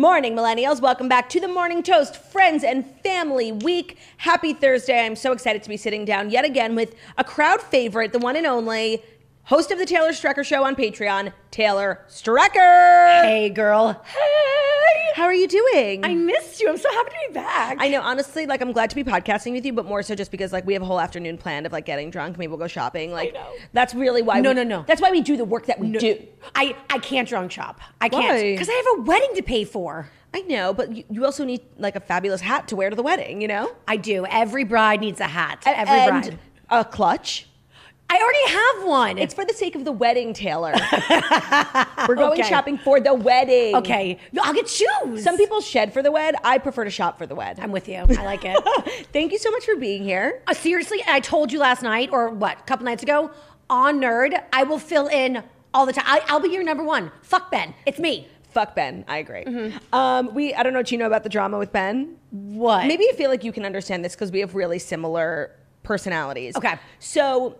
morning, millennials. Welcome back to the Morning Toast Friends and Family Week. Happy Thursday. I'm so excited to be sitting down yet again with a crowd favorite, the one and only host of the Taylor Strecker Show on Patreon, Taylor Strecker. Hey, girl. Hey. How are you doing? I missed you. I'm so happy to be back. I know, honestly, like I'm glad to be podcasting with you, but more so just because like we have a whole afternoon planned of like getting drunk, maybe we'll go shopping. Like that's really why. No, we, no, no. That's why we do the work that we no. do. I I can't drunk shop. I can't because I have a wedding to pay for. I know, but you, you, also need like a fabulous hat to wear to the wedding. You know, I do. Every bride needs a hat. Every and bride. A clutch. I already have one. It's for the sake of the wedding, Taylor. We're going okay. shopping for the wedding. Okay. I'll get shoes. Some people shed for the wed. I prefer to shop for the wed. I'm with you. I like it. Thank you so much for being here. Uh, seriously, I told you last night, or what, a couple nights ago, on Nerd, I will fill in all the time. I, will be your number one. Fuck Ben. It's me. Fuck Ben. I agree. Mm-hmm. Um, we. I don't know what you know about the drama with Ben. What? Maybe you feel like you can understand this because we have really similar personalities. Okay. So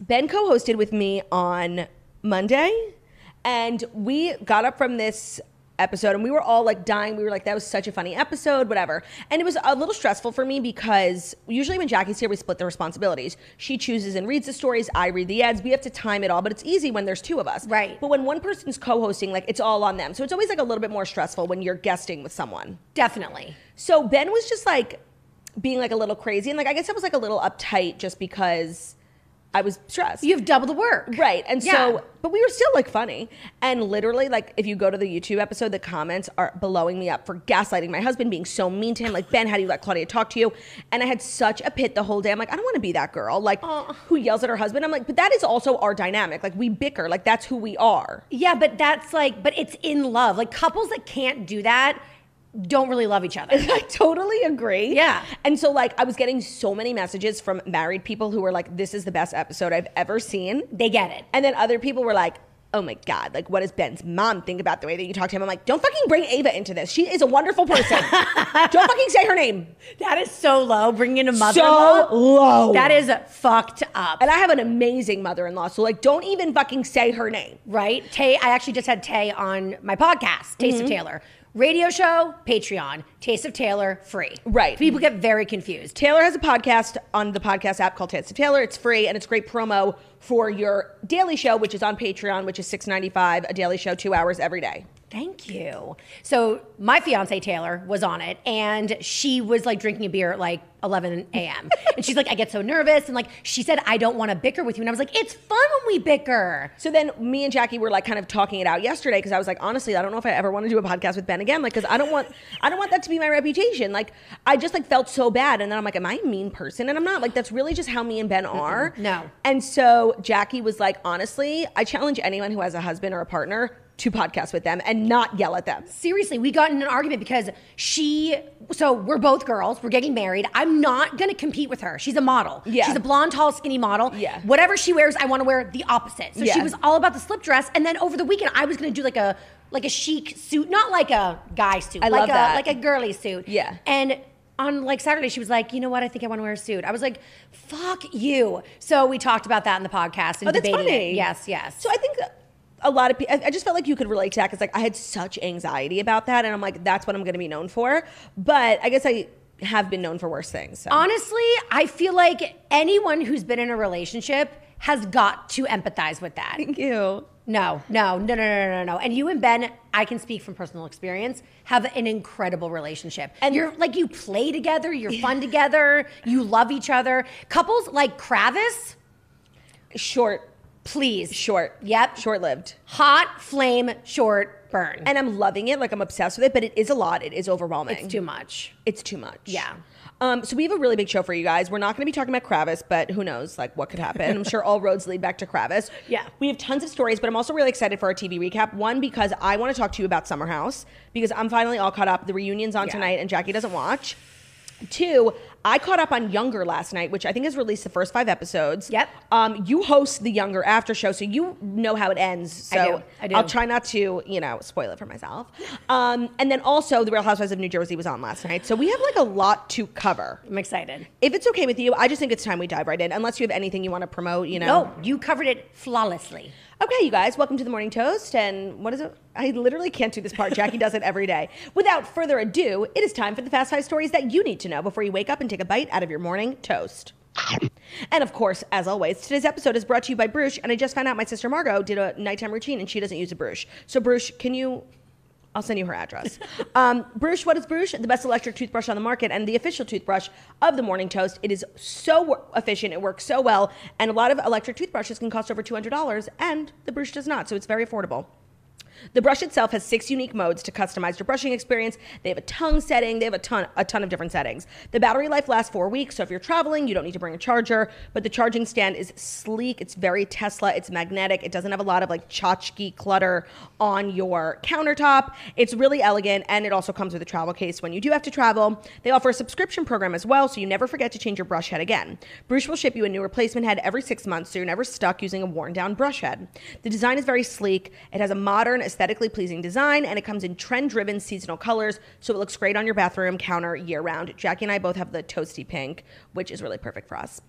Ben co hosted with me on Monday, and we got up from this episode and we were all like dying. We were like, that was such a funny episode, whatever. And it was a little stressful for me because usually when Jackie's here, we split the responsibilities. She chooses and reads the stories, I read the ads. We have to time it all, but it's easy when there's two of us. Right. But when one person's co hosting, like it's all on them. So it's always like a little bit more stressful when you're guesting with someone. Definitely. So Ben was just like being like a little crazy. And like, I guess I was like a little uptight just because I was stressed. You have double the work. Right. And yeah. so, but we were still like funny. And literally, like, if you go to the YouTube episode, the comments are blowing me up for gaslighting my husband, being so mean to him. Like, Ben, how do you let Claudia talk to you? And I had such a pit the whole day. I'm like, I don't want to be that girl, like, Aww. who yells at her husband. I'm like, but that is also our dynamic. Like, we bicker. Like, that's who we are. Yeah, but that's like, but it's in love. Like, couples that can't do that don't really love each other. I totally agree. Yeah. And so like I was getting so many messages from married people who were like this is the best episode I've ever seen. They get it. And then other people were like Oh my God, like what does Ben's mom think about the way that you talk to him? I'm like, don't fucking bring Ava into this. She is a wonderful person. don't fucking say her name. That is so low, bringing in a mother So low. That is fucked up. And I have an amazing mother in law. So, like, don't even fucking say her name. Right? Tay, I actually just had Tay on my podcast, Taste of mm-hmm. Taylor, radio show, Patreon, Taste of Taylor, free. Right. People get very confused. Taylor has a podcast on the podcast app called Taste of Taylor. It's free and it's great promo for your daily show, which is on Patreon, which is six ninety five a daily show, two hours every day. Thank you. So my fiance Taylor was on it, and she was like drinking a beer at like 11 a.m. and she's like, I get so nervous, and like she said, I don't want to bicker with you, and I was like, it's fun when we bicker. So then me and Jackie were like kind of talking it out yesterday because I was like, honestly, I don't know if I ever want to do a podcast with Ben again, like because I don't want I don't want that to be my reputation. Like I just like felt so bad, and then I'm like, am I a mean person? And I'm not. Like that's really just how me and Ben are. Mm-mm, no. And so Jackie was like, honestly, I challenge anyone who has a husband or a partner to podcast with them and not yell at them. Seriously, we got in an argument because she so we're both girls, we're getting married. I'm not gonna compete with her. She's a model. Yeah. She's a blonde, tall, skinny model. Yeah. Whatever she wears, I wanna wear the opposite. So yeah. she was all about the slip dress. And then over the weekend I was gonna do like a like a chic suit, not like a guy suit, I like love a that. like a girly suit. Yeah. And on like Saturday, she was like, you know what? I think I want to wear a suit. I was like, fuck you. So we talked about that in the podcast and oh, that's funny. It. Yes, yes. So I think a lot of people, I just felt like you could relate to that because like I had such anxiety about that. And I'm like, that's what I'm going to be known for. But I guess I have been known for worse things. So. Honestly, I feel like anyone who's been in a relationship has got to empathize with that. Thank you. No, no, no, no, no, no, no. And you and Ben, I can speak from personal experience, have an incredible relationship. And you're like, you play together, you're fun together, you love each other. Couples like Kravis. Short Please. Short. Yep. Short lived. Hot flame short burn. And I'm loving it. Like I'm obsessed with it, but it is a lot. It is overwhelming. It's too much. It's too much. Yeah. Um, so we have a really big show for you guys. We're not going to be talking about Kravis, but who knows, like what could happen. I'm sure all roads lead back to Kravis. Yeah. We have tons of stories, but I'm also really excited for our TV recap. One, because I want to talk to you about Summer House, because I'm finally all caught up. The reunion's on yeah. tonight and Jackie doesn't watch. Two, I caught up on Younger last night, which I think has released the first five episodes. Yep. Um, you host the Younger after show, so you know how it ends. So I do. I do. I'll try not to, you know, spoil it for myself. Um, and then also, The Real Housewives of New Jersey was on last night, so we have like a lot to cover. I'm excited. If it's okay with you, I just think it's time we dive right in. Unless you have anything you want to promote, you know. No, you covered it flawlessly. Okay, you guys, welcome to the Morning Toast. And what is it? I literally can't do this part. Jackie does it every day. Without further ado, it is time for the fast five stories that you need to know before you wake up and take a bite out of your morning toast. And of course, as always, today's episode is brought to you by Bruce. And I just found out my sister Margot did a nighttime routine and she doesn't use a Bruce. So, Bruce, can you I'll send you her address. um, Bruce, what is Bruce? The best electric toothbrush on the market and the official toothbrush of the Morning Toast. It is so efficient. It works so well. And a lot of electric toothbrushes can cost over $200, and the Bruce does not. So it's very affordable. The brush itself has six unique modes to customize your brushing experience. They have a tongue setting, they have a ton a ton of different settings. The battery life lasts 4 weeks, so if you're traveling, you don't need to bring a charger, but the charging stand is sleek, it's very Tesla, it's magnetic, it doesn't have a lot of like tchotchke clutter on your countertop. It's really elegant and it also comes with a travel case when you do have to travel. They offer a subscription program as well, so you never forget to change your brush head again. Bruce will ship you a new replacement head every 6 months, so you're never stuck using a worn down brush head. The design is very sleek. It has a modern aesthetically pleasing design, and it comes in trend driven seasonal colors, so it looks great on your bathroom counter year round. Jackie and I both have the toasty pink, which is really perfect for us.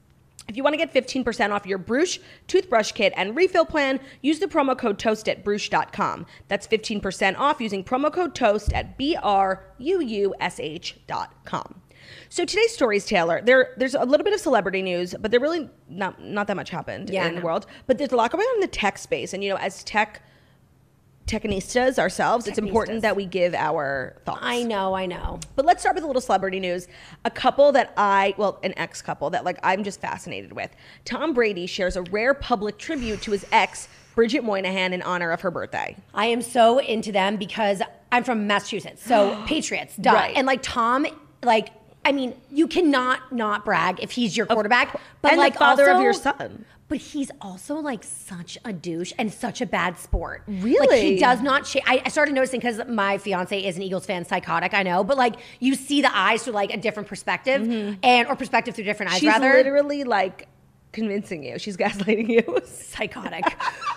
If you want to get 15% off your Bruche toothbrush kit and refill plan, use the promo code TOAST at Bruce.com. That's 15% off using promo code TOAST at B R U U S H.com. So today's stories, Taylor. There, there's a little bit of celebrity news, but there really not not that much happened yeah, in the world. But there's a lot going on in the tech space, and you know, as tech Technistas ourselves, it's important that we give our thoughts. I know, I know. But let's start with a little celebrity news. A couple that I, well, an ex couple that like I'm just fascinated with. Tom Brady shares a rare public tribute to his ex, Bridget Moynihan, in honor of her birthday. I am so into them because I'm from Massachusetts, so Patriots, duh. Right. And like Tom, like I mean, you cannot not brag if he's your quarterback, but and like father also, of your son. But he's also like such a douche and such a bad sport. Really? Like he does not shave. I, started noticing because my fiance is an Eagles fan, psychotic, I know, but like you see the eyes through like a different perspective mm-hmm. and or perspective through different eyes She's rather. literally like convincing you. She's gaslighting you. Psychotic.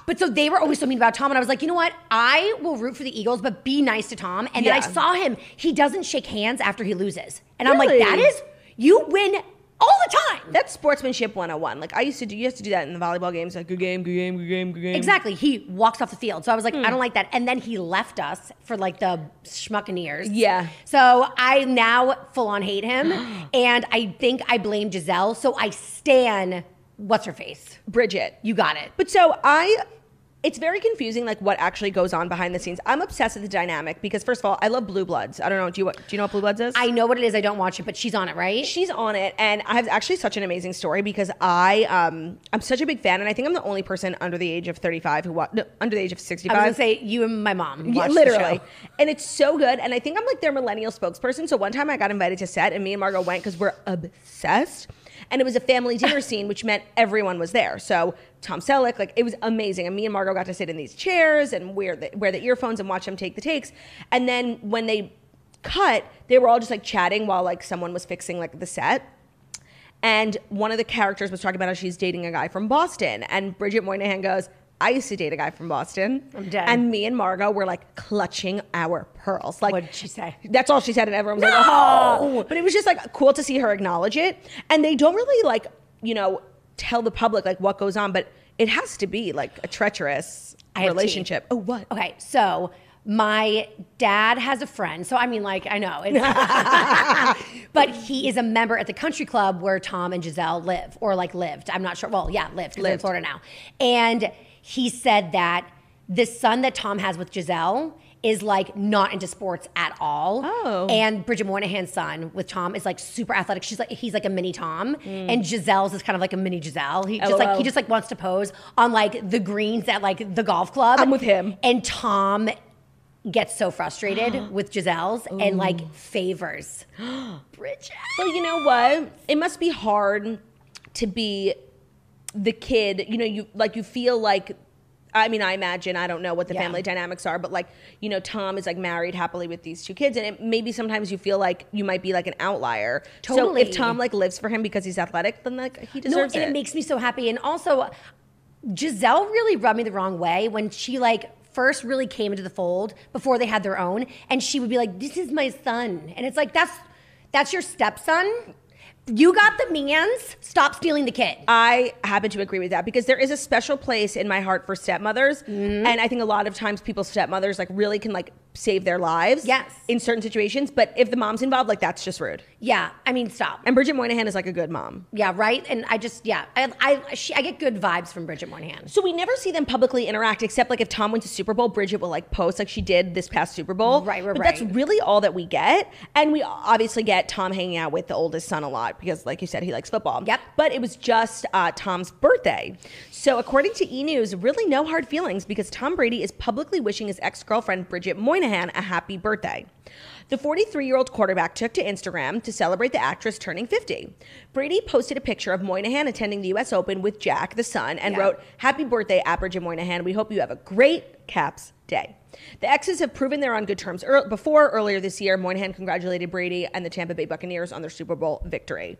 but so they were always so mean about Tom, and I was like, you know what? I will root for the Eagles, but be nice to Tom. And yeah. then I saw him. He doesn't shake hands after he loses, and really? I'm like, that is you win all the time. That's sportsmanship 101. Like I used to do, you have to do that in the volleyball games. Like good game, good game, good game, good game. Exactly. He walks off the field. So I was like, I hmm. don't like that. And then he left us for like the schmuckaneers. Yeah. So I now full on hate him. and I think I blame Giselle. So I stan what's her face? Bridget. You got it. But so I it's very confusing like what actually goes on behind the scenes i'm obsessed with the dynamic because first of all i love blue bloods i don't know do you do you know what blue bloods is i know what it is i don't watch it but she's on it right she's on it and i have actually such an amazing story because i um i'm such a big fan and i think i'm the only person under the age of 35 who no, under the age of 65 i was gonna say you and my mom yeah, literally and it's so good and i think i'm like their millennial spokesperson so one time i got invited to set and me and margot went because we're obsessed and it was a family dinner scene, which meant everyone was there. So Tom Selleck, like it was amazing. And me and Margot got to sit in these chairs and wear the, wear the earphones and watch them take the takes. And then when they cut, they were all just like chatting while like someone was fixing like the set. And one of the characters was talking about how she's dating a guy from Boston. And Bridget Moynihan goes, I used to date a guy from Boston. I'm dead. And me and Margot were like clutching our pearls. Like, what did she say? That's all she said, and everyone was no! like, oh. But it was just like cool to see her acknowledge it. And they don't really like, you know, tell the public like what goes on, but it has to be like a treacherous relationship. Oh, what? Okay, so my dad has a friend. So I mean, like, I know. but he is a member at the country club where Tom and Giselle live, or like lived. I'm not sure. Well, yeah, lived. Lived in Florida now, and he said that the son that Tom has with Giselle is like not into sports at all. Oh. And Bridget Moynihan's son with Tom is like super athletic. She's like he's like a mini Tom. Mm. And Giselle's is kind of like a mini Giselle. He just like he just like wants to pose on like the greens at like the golf club. I'm with him. And Tom gets so frustrated with Giselle's Ooh. and like favors Bridget. Well, you know what? It must be hard to be the kid, you know, you like you feel like I mean, I imagine I don't know what the yeah. family dynamics are, but like you know, Tom is like married happily with these two kids, and it, maybe sometimes you feel like you might be like an outlier. Totally. So if Tom like lives for him because he's athletic, then like he deserves no, and it. it makes me so happy. And also, Giselle really rubbed me the wrong way when she like first really came into the fold before they had their own, and she would be like, "This is my son," and it's like that's that's your stepson you got the man's stop stealing the kid i happen to agree with that because there is a special place in my heart for stepmothers mm-hmm. and i think a lot of times people's stepmothers like really can like save their lives. Yes. In certain situations. But if the mom's involved, like that's just rude. Yeah. I mean, stop. And Bridget Moynihan is like a good mom. Yeah, right? And I just, yeah, I, I, she, I get good vibes from Bridget Moynihan. So we never see them publicly interact except like if Tom went to Super Bowl, Bridget will like post like she did this past Super Bowl. Right, right, but right. That's really all that we get. And we obviously get Tom hanging out with the oldest son a lot because, like you said, he likes football. Yep. But it was just uh, Tom's birthday. So according to E! News, really no hard feelings because Tom Brady is publicly wishing his ex girlfriend, Bridget Moynihan, Moynihan a happy birthday. The 43 year old quarterback took to Instagram to celebrate the actress turning 50. Brady posted a picture of Moynihan attending the US Open with Jack, the son, and yeah. wrote, Happy birthday, Apper Jim Moynihan. We hope you have a great Caps day. The exes have proven they're on good terms. Er- before earlier this year, Moynihan congratulated Brady and the Tampa Bay Buccaneers on their Super Bowl victory.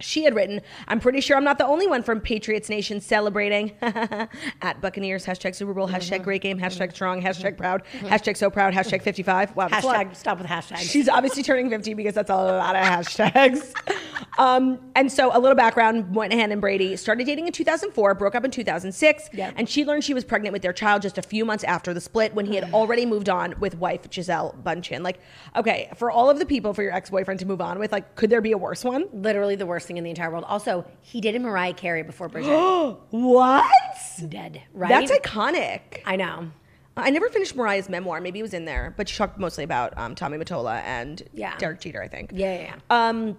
She had written, I'm pretty sure I'm not the only one from Patriots Nation celebrating at Buccaneers, hashtag Super Bowl, hashtag mm-hmm. great game, mm-hmm. hashtag strong, hashtag mm-hmm. proud, mm-hmm. hashtag so proud, hashtag 55. Wow, hashtag, stop with hashtags. She's obviously turning 50 because that's a lot of hashtags. Um, and so a little background: Moynihan and Brady started dating in 2004, broke up in 2006, yep. and she learned she was pregnant with their child just a few months after the split when he had already moved on with wife Giselle Bundchen. Like, okay, for all of the people for your ex-boyfriend to move on with, like, could there be a worse one? Literally the worst thing in the entire world. Also, he dated Mariah Carey before Bridget. what? Dead. Right. That's iconic. I know. I never finished Mariah's memoir. Maybe it was in there, but she talked mostly about um, Tommy Mottola and yeah. Derek Jeter, I think. Yeah, yeah, yeah. Um,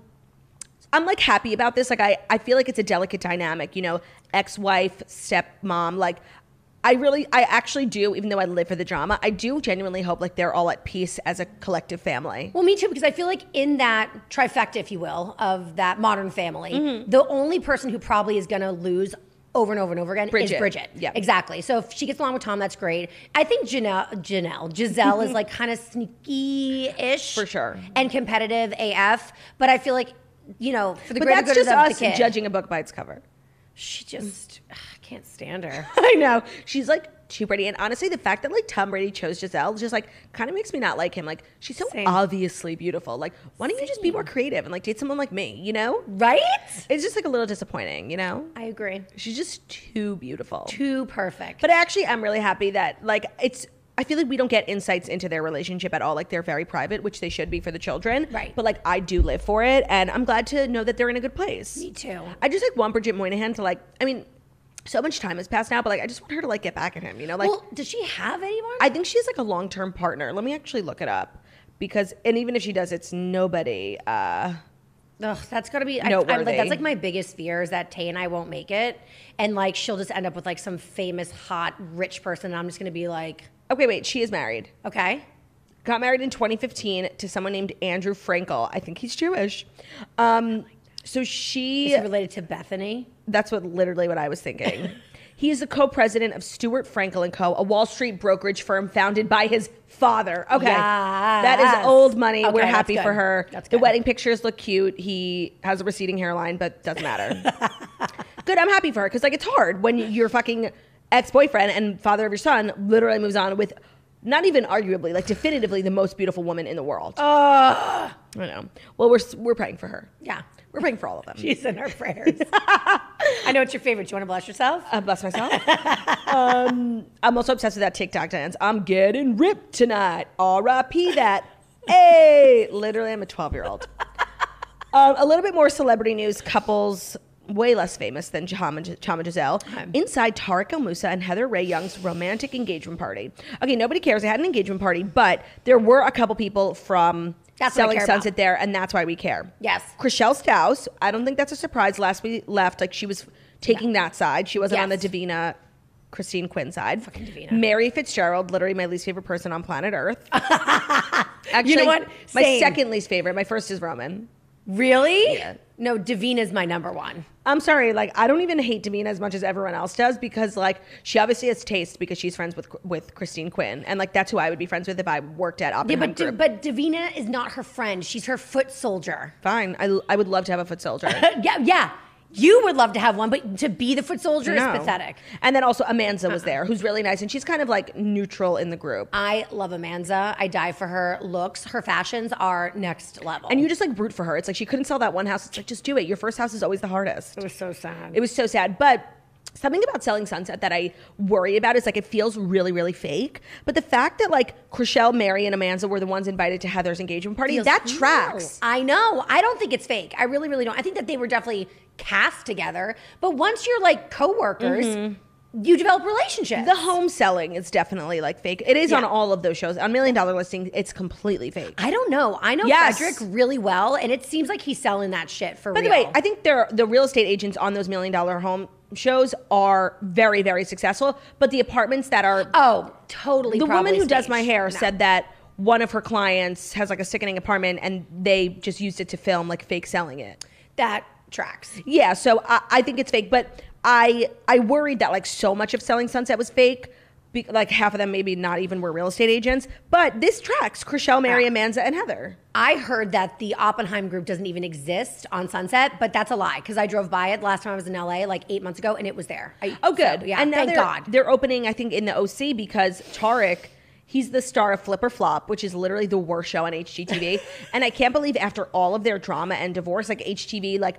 I'm like happy about this. Like I, I feel like it's a delicate dynamic, you know, ex-wife, stepmom. Like I really, I actually do, even though I live for the drama, I do genuinely hope like they're all at peace as a collective family. Well, me too, because I feel like in that trifecta, if you will, of that modern family, mm-hmm. the only person who probably is going to lose over and over and over again Bridget. is Bridget. Yeah, exactly. So if she gets along with Tom, that's great. I think Janelle, Janelle, Giselle is like kind of sneaky-ish for sure and competitive AF. But I feel like you know, for the but greater that's good just of us the kid. judging a book by its cover. She just ugh, can't stand her. I know. She's like too pretty. And honestly, the fact that like Tom Brady chose Giselle just like kind of makes me not like him. Like she's so Same. obviously beautiful. Like why don't you just be more creative and like date someone like me? You know? Right? It's just like a little disappointing. You know? I agree. She's just too beautiful. Too perfect. But actually, I'm really happy that like it's I feel like we don't get insights into their relationship at all. Like they're very private, which they should be for the children. Right. But like I do live for it, and I'm glad to know that they're in a good place. Me too. I just like want Bridget Moynihan to like. I mean, so much time has passed now, but like I just want her to like get back at him. You know, like well, does she have anyone? I think she's like a long term partner. Let me actually look it up because, and even if she does, it's nobody. uh Ugh, that's gotta be. I, like, that's like my biggest fear is that Tay and I won't make it, and like she'll just end up with like some famous, hot, rich person, and I'm just gonna be like, Okay, wait. She is married. Okay. Got married in 2015 to someone named Andrew Frankel. I think he's Jewish. Um, so she Is related to Bethany? that's what literally what I was thinking. he is the co-president of Stuart Frankel and Co, a Wall Street brokerage firm founded by his father. Okay, that is Yes. old money. Okay, We're happy for her. That's the wedding pictures look cute. He has a receding hairline, but doesn't matter. good. I'm happy for her because like it's hard when you're fucking ex boyfriend and father of your son literally moves on with not even arguably, like definitively the most beautiful woman in the world. Uh, I know. Well, we're, we're praying for her. Yeah. We're praying for all of them. She's in our prayers. I know it's your favorite. Do you want to bless yourself? Uh, bless myself. um, I'm also obsessed with that TikTok dance. I'm getting ripped tonight. R.I.P. that. Hey, literally, I'm a 12 year old. Um, a little bit more celebrity news. Couples way less famous than Chama, Chama Giselle, okay. inside Tariq El Musa and Heather Ray Young's romantic engagement party. Okay, nobody cares. They had an engagement party, but there were a couple people from that's selling sunset about. there, and that's why we care. Yes. Chriselle Staus, I don't think that's a surprise. Last we left, like she was taking yeah. that side. She wasn't yes. on the Davina Christine Quinn side. Fucking Davina. Mary Fitzgerald, literally my least favorite person on planet Earth. Actually, you know what? Same. My second least favorite. My first is Roman. Really? Yeah. No, Davina's my number one. I'm sorry, like I don't even hate Davina as much as everyone else does because like she obviously has taste because she's friends with with Christine Quinn and like that's who I would be friends with if I worked at Oppenheimer. Yeah, but Group. but Davina is not her friend. She's her foot soldier. Fine, I, I would love to have a foot soldier. yeah, yeah. You would love to have one, but to be the foot soldier no. is pathetic. And then also Amanza was there, uh-uh. who's really nice, and she's kind of like neutral in the group. I love Amanza. I die for her looks. Her fashions are next level. And you just like root for her. It's like she couldn't sell that one house. It's like just do it. Your first house is always the hardest. It was so sad. It was so sad, but something about selling sunset that i worry about is like it feels really really fake but the fact that like Chriselle, mary and Amanda were the ones invited to heather's engagement party feels that tracks i know i don't think it's fake i really really don't i think that they were definitely cast together but once you're like coworkers mm-hmm you develop relationships. The home selling is definitely like fake. It is yeah. on all of those shows. On Million Dollar Listing, it's completely fake. I don't know. I know yes. Frederick really well, and it seems like he's selling that shit for. By real. the way, I think there the real estate agents on those Million Dollar Home shows are very very successful, but the apartments that are oh totally. The woman who staged. does my hair no. said that one of her clients has like a sickening apartment, and they just used it to film like fake selling it. That tracks. Yeah, so I, I think it's fake, but I I worried that like so much of Selling Sunset was fake. Be, like half of them maybe not even were real estate agents. But this tracks Chriselle, Mary, Manza, and Heather. I heard that the Oppenheim group doesn't even exist on Sunset, but that's a lie because I drove by it last time I was in LA like eight months ago and it was there. I, oh, good. So, yeah, and thank God. They're opening, I think, in the OC because Tarek. He's the star of Flip or Flop, which is literally the worst show on HGTV. and I can't believe after all of their drama and divorce, like HGTV, like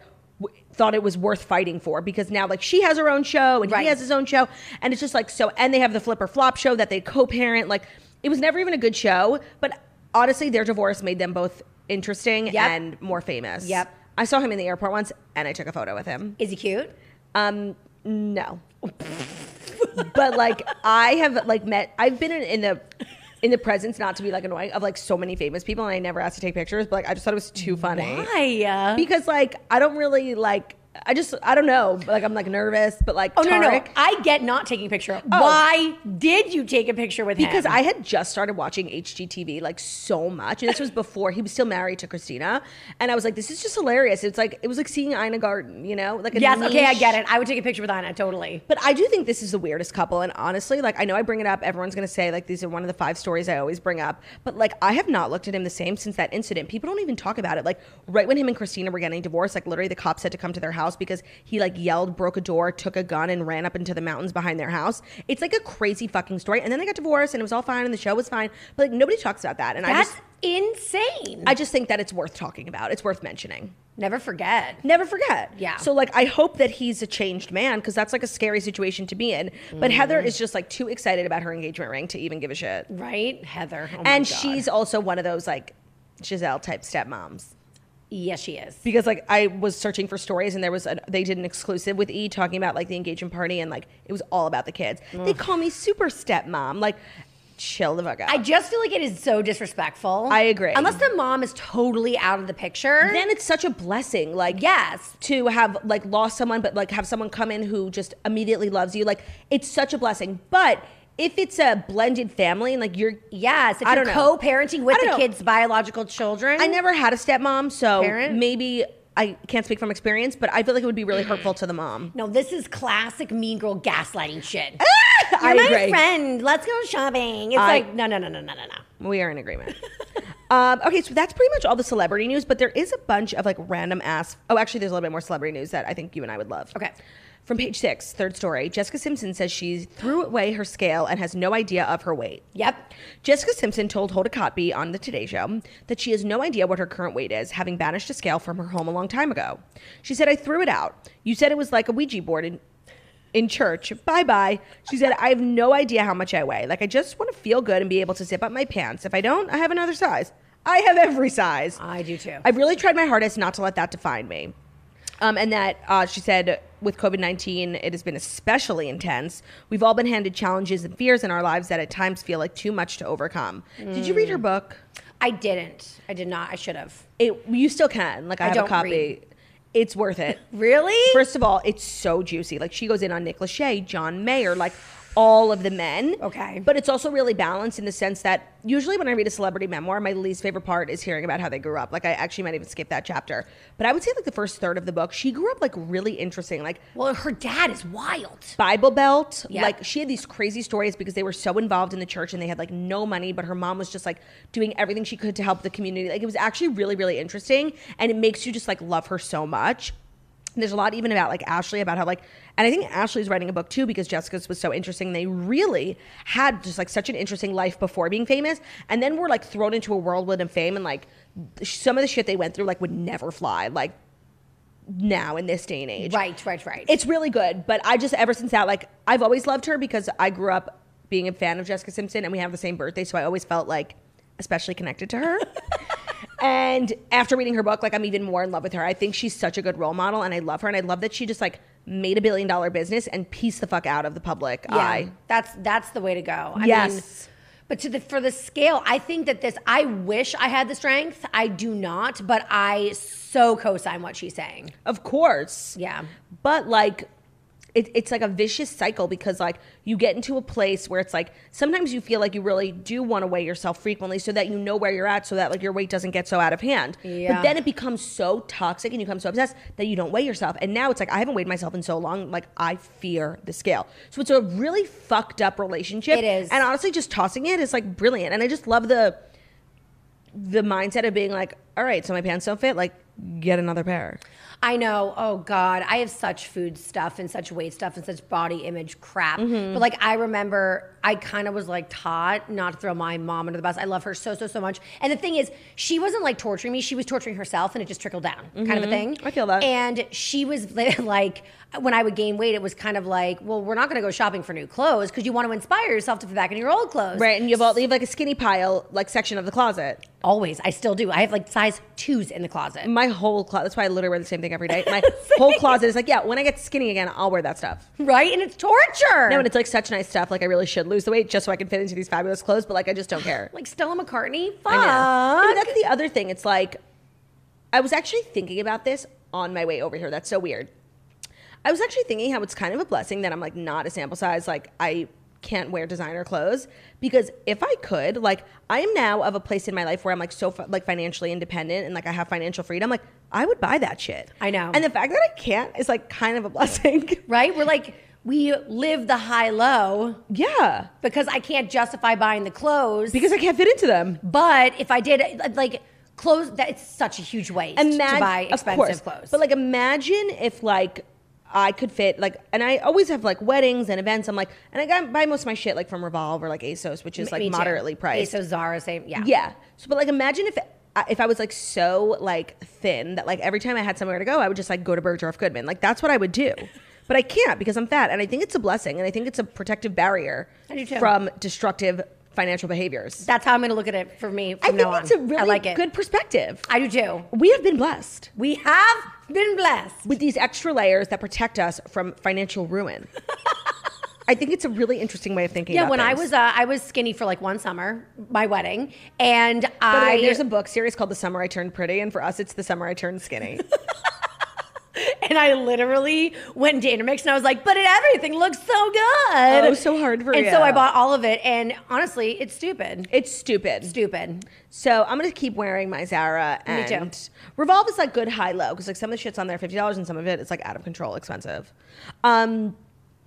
thought it was worth fighting for because now like she has her own show and right. he has his own show and it's just like so and they have the flip or flop show that they co-parent like it was never even a good show but honestly their divorce made them both interesting yep. and more famous yep i saw him in the airport once and i took a photo with him is he cute um no but like i have like met i've been in, in the in the presence, not to be like annoying, of like so many famous people, and I never asked to take pictures, but like I just thought it was too funny. Why? Because like I don't really like I just I don't know. Like I'm like nervous, but like oh no no I get not taking a picture. Oh. Why did you take a picture with because him? Because I had just started watching HGTV like so much, and this was before he was still married to Christina, and I was like, this is just hilarious. It's like it was like seeing Ina Garden, you know, like yes, niche. okay, I get it. I would take a picture with Ina totally. But I do think this is the weirdest couple, and honestly, like I know I bring it up, everyone's gonna say like these are one of the five stories I always bring up, but like I have not looked at him the same since that incident. People don't even talk about it. Like right when him and Christina were getting divorced, like literally the cops had to come to their house house because he like yelled, broke a door, took a gun, and ran up into the mountains behind their house. It's like a crazy fucking story. And then they got divorced, and it was all fine, and the show was fine. But like nobody talks about that, and That's- I just insane. I just think that it's worth talking about. It's worth mentioning. Never forget. Never forget. Yeah. So like I hope that he's a changed man because that's like a scary situation to be in. But mm-hmm. Heather is just like too excited about her engagement ring to even give a shit. Right? Heather. Oh and God. she's also one of those like Giselle type stepmoms. Yes, she is. Because like I was searching for stories and there was an, they did an exclusive with E talking about like the engagement party and like it was all about the kids. Ugh. They call me super stepmom. Like chill the fuck out. I just feel like it is so disrespectful. I agree. Unless the mom is totally out of the picture, then it's such a blessing. Like yes, to have like lost someone, but like have someone come in who just immediately loves you. Like it's such a blessing, but if it's a blended family and like you're yes, if I you're don't know. co-parenting with the know. kids' biological children, I never had a stepmom, so Parent? maybe I can't speak from experience, but I feel like it would be really hurtful to the mom. No, this is classic mean girl gaslighting shit. Ah, you're I my agree. friend. Let's go shopping. It's I- like no, no, no, no, no, no, no. We are in agreement. um, okay, so that's pretty much all the celebrity news, but there is a bunch of like random ass. Oh, actually, there's a little bit more celebrity news that I think you and I would love. Okay. From page six, third story, Jessica Simpson says she threw away her scale and has no idea of her weight. Yep. Jessica Simpson told Hoda Kotb on The Today Show that she has no idea what her current weight is, having banished a scale from her home a long time ago. She said, I threw it out. You said it was like a Ouija board in, in church. Bye bye. She said, I have no idea how much I weigh. Like, I just want to feel good and be able to zip up my pants. If I don't, I have another size. I have every size. I do too. I've really tried my hardest not to let that define me. Um, and that uh, she said, with COVID 19, it has been especially intense. We've all been handed challenges and fears in our lives that at times feel like too much to overcome. Mm. Did you read her book? I didn't. I did not. I should have. It. You still can. Like I, I have a copy. Read. It's worth it. really? First of all, it's so juicy. Like she goes in on Nick Lachey, John Mayer, like all of the men. Okay. But it's also really balanced in the sense that usually when I read a celebrity memoir, my least favorite part is hearing about how they grew up. Like I actually might even skip that chapter. But I would say like the first third of the book, she grew up like really interesting. Like Well, her dad is wild. Bible belt. Yeah. Like she had these crazy stories because they were so involved in the church and they had like no money, but her mom was just like doing everything she could to help the community. Like it was actually really, really interesting. And it makes you just like love her so much there's a lot even about like Ashley about how like and I think Ashley's writing a book too because Jessica's was so interesting. They really had just like such an interesting life before being famous and then were like thrown into a whirlwind of fame and like some of the shit they went through like would never fly like now in this day and age. Right, right, right. It's really good, but I just ever since that like I've always loved her because I grew up being a fan of Jessica Simpson and we have the same birthday so I always felt like especially connected to her. And after reading her book, like I'm even more in love with her. I think she's such a good role model and I love her and I love that she just like made a billion dollar business and piece the fuck out of the public yeah, eye. That's that's the way to go. I yes. Mean, but to the for the scale, I think that this I wish I had the strength. I do not, but I so co-sign what she's saying. Of course. Yeah. But like it, it's like a vicious cycle because like you get into a place where it's like sometimes you feel like you really do want to weigh yourself frequently so that you know where you're at so that like your weight doesn't get so out of hand yeah. but then it becomes so toxic and you become so obsessed that you don't weigh yourself and now it's like i haven't weighed myself in so long like i fear the scale so it's a really fucked up relationship it is and honestly just tossing it is like brilliant and i just love the the mindset of being like all right so my pants don't fit like get another pair. I know. Oh God, I have such food stuff and such weight stuff and such body image crap. Mm-hmm. But like, I remember I kind of was like taught not to throw my mom under the bus. I love her so so so much. And the thing is, she wasn't like torturing me. She was torturing herself, and it just trickled down, mm-hmm. kind of a mm-hmm. thing. I feel that. And she was like, when I would gain weight, it was kind of like, well, we're not going to go shopping for new clothes because you want to inspire yourself to fit back in your old clothes, right? And you have all you have like a skinny pile like section of the closet. Always, I still do. I have like size twos in the closet. My whole closet. That's why I literally wear the same thing every day. My whole closet is like, yeah, when I get skinny again, I'll wear that stuff. Right? And it's torture. No, and it's like such nice stuff. Like I really should lose the weight just so I can fit into these fabulous clothes, but like I just don't care. like Stella McCartney? Fuck. I know. And that's the other thing. It's like, I was actually thinking about this on my way over here. That's so weird. I was actually thinking how it's kind of a blessing that I'm like not a sample size. Like I can't wear designer clothes because if I could, like, I am now of a place in my life where I'm like so like financially independent and like I have financial freedom. Like, I would buy that shit. I know. And the fact that I can't is like kind of a blessing, right? We're like we live the high low. Yeah. Because I can't justify buying the clothes because I can't fit into them. But if I did, like clothes, that it's such a huge waste Imag- to buy expensive clothes. But like, imagine if like I could fit like, and I always have like weddings and events. I'm like, and I got, buy most of my shit like from Revolve or like ASOS, which is like moderately priced. ASOS, Zara, same, yeah, yeah. So, but like, imagine if uh, if I was like so like thin that like every time I had somewhere to go, I would just like go to Bergdorf Goodman. Like that's what I would do. But I can't because I'm fat, and I think it's a blessing, and I think it's a protective barrier from destructive financial behaviors. That's how I'm going to look at it for me. I think it's a really I like it. good perspective. I do too. We have been blessed. We have been blessed. With these extra layers that protect us from financial ruin. I think it's a really interesting way of thinking. Yeah, when things. I was uh, I was skinny for like one summer, my wedding, and By I the way, there's a book series called The Summer I Turned Pretty, and for us, it's The Summer I Turned Skinny. And I literally went to Intermix and I was like, but it, everything looks so good. Oh, so hard for and you. And so I bought all of it. And honestly, it's stupid. It's stupid. Stupid. So I'm gonna keep wearing my Zara. And Me too. Revolve is like good high low because like some of the shit's on there fifty dollars and some of it it's like out of control expensive. Um,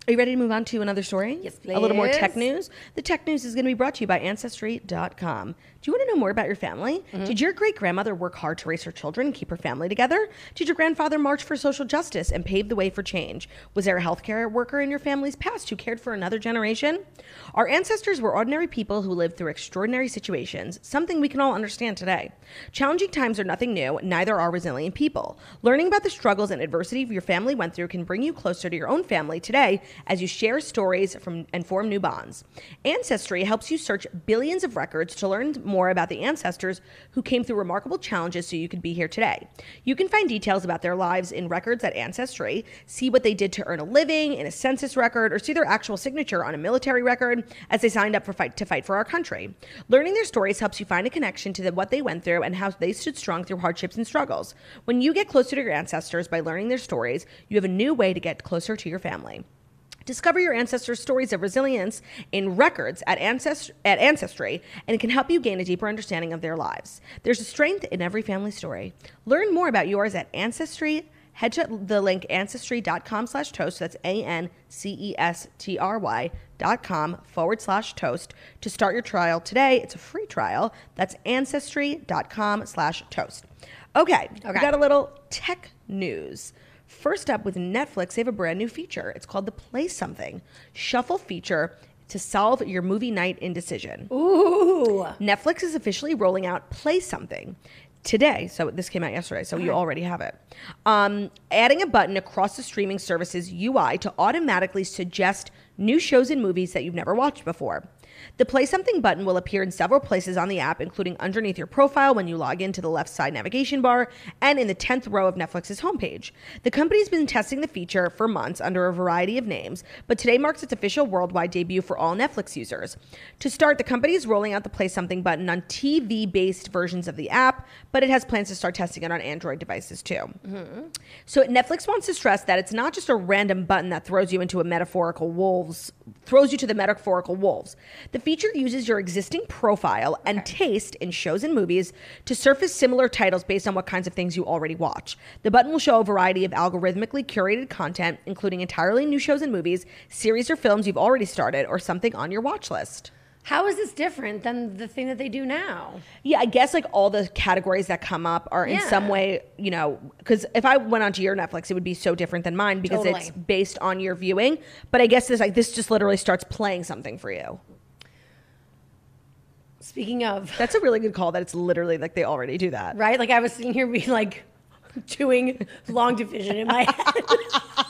are you ready to move on to another story? Yes, please. A little more tech news. The tech news is going to be brought to you by Ancestry.com. Do you want to know more about your family? Mm-hmm. Did your great grandmother work hard to raise her children and keep her family together? Did your grandfather march for social justice and pave the way for change? Was there a healthcare worker in your family's past who cared for another generation? Our ancestors were ordinary people who lived through extraordinary situations, something we can all understand today. Challenging times are nothing new, neither are resilient people. Learning about the struggles and adversity your family went through can bring you closer to your own family today as you share stories from and form new bonds. Ancestry helps you search billions of records to learn more more about the ancestors who came through remarkable challenges so you could be here today. You can find details about their lives in records at Ancestry, see what they did to earn a living in a census record, or see their actual signature on a military record as they signed up for fight to fight for our country. Learning their stories helps you find a connection to the, what they went through and how they stood strong through hardships and struggles. When you get closer to your ancestors by learning their stories, you have a new way to get closer to your family. Discover your ancestors' stories of resilience in records at, Ancest- at, Ancestry, and it can help you gain a deeper understanding of their lives. There's a strength in every family story. Learn more about yours at Ancestry. Head to the link ancestry.com slash toast. That's A N C E S T R Y dot com forward slash toast to start your trial today. It's a free trial. That's ancestry.com slash toast. Okay, okay. We got a little tech news. First up with Netflix, they have a brand new feature. It's called the Play Something Shuffle feature to solve your movie night indecision. Ooh. Netflix is officially rolling out Play Something today. So this came out yesterday, so you already have it. Um, adding a button across the streaming service's UI to automatically suggest new shows and movies that you've never watched before. The Play Something button will appear in several places on the app, including underneath your profile when you log into the left side navigation bar and in the 10th row of Netflix's homepage. The company's been testing the feature for months under a variety of names, but today marks its official worldwide debut for all Netflix users. To start, the company is rolling out the Play Something button on TV based versions of the app, but it has plans to start testing it on Android devices too. Mm-hmm. So Netflix wants to stress that it's not just a random button that throws you into a metaphorical wolves, throws you to the metaphorical wolves. The feature uses your existing profile and taste in shows and movies to surface similar titles based on what kinds of things you already watch. The button will show a variety of algorithmically curated content, including entirely new shows and movies, series or films you've already started, or something on your watch list. How is this different than the thing that they do now? Yeah, I guess like all the categories that come up are in yeah. some way, you know, because if I went onto your Netflix, it would be so different than mine because totally. it's based on your viewing. But I guess this like this just literally starts playing something for you. Speaking of, that's a really good call. That it's literally like they already do that, right? Like I was sitting here being like doing long division in my head.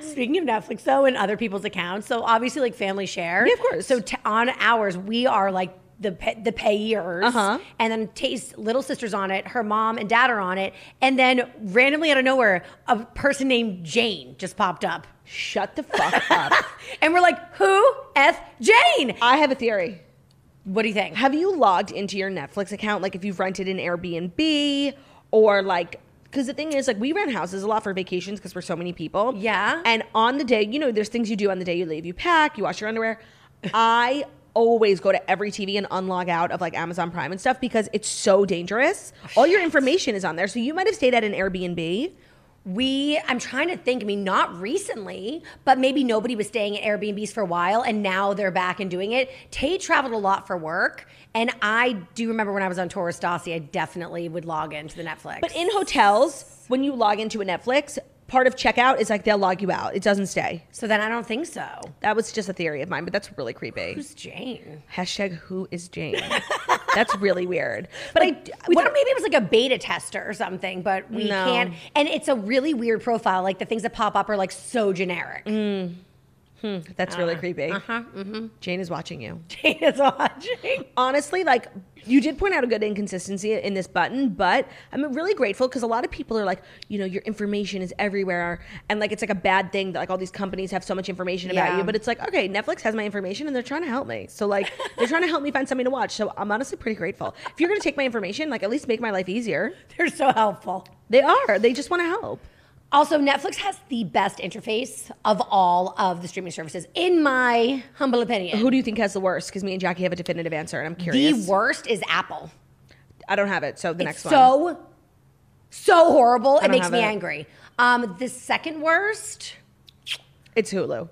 Speaking of Netflix though, and other people's accounts, so obviously like family share, yeah, of course. So t- on ours, we are like the pay, the payers, uh-huh. and then Tate's little sister's on it. Her mom and dad are on it, and then randomly out of nowhere, a person named Jane just popped up. Shut the fuck up! and we're like, who f Jane? I have a theory. What do you think? Have you logged into your Netflix account? Like if you've rented an Airbnb or like because the thing is like we rent houses a lot for vacations because we're so many people yeah and on the day you know there's things you do on the day you leave you pack you wash your underwear i always go to every tv and unlog out of like amazon prime and stuff because it's so dangerous all your information is on there so you might have stayed at an airbnb we i'm trying to think i mean not recently but maybe nobody was staying at airbnbs for a while and now they're back and doing it tay traveled a lot for work and i do remember when i was on tourist Dossie, i definitely would log into the netflix but in hotels when you log into a netflix part of checkout is like they'll log you out it doesn't stay so then i don't think so that was just a theory of mine but that's really creepy who's jane hashtag who is jane That's really weird. But like, I we thought maybe it was like a beta tester or something, but we no. can't. And it's a really weird profile. Like the things that pop up are like so generic. Mm. Hmm. That's uh, really creepy. Uh-huh. Mm-hmm. Jane is watching you. Jane is watching. Honestly, like you did point out a good inconsistency in this button, but I'm really grateful because a lot of people are like, you know, your information is everywhere, and like it's like a bad thing that like all these companies have so much information yeah. about you. But it's like, okay, Netflix has my information, and they're trying to help me. So like they're trying to help me find something to watch. So I'm honestly pretty grateful. If you're gonna take my information, like at least make my life easier. They're so helpful. They are. They just want to help. Also, Netflix has the best interface of all of the streaming services, in my humble opinion. Who do you think has the worst? Because me and Jackie have a definitive answer, and I'm curious. The worst is Apple. I don't have it, so the it's next so, one. So, so horrible. It makes me it. angry. Um, the second worst. It's Hulu.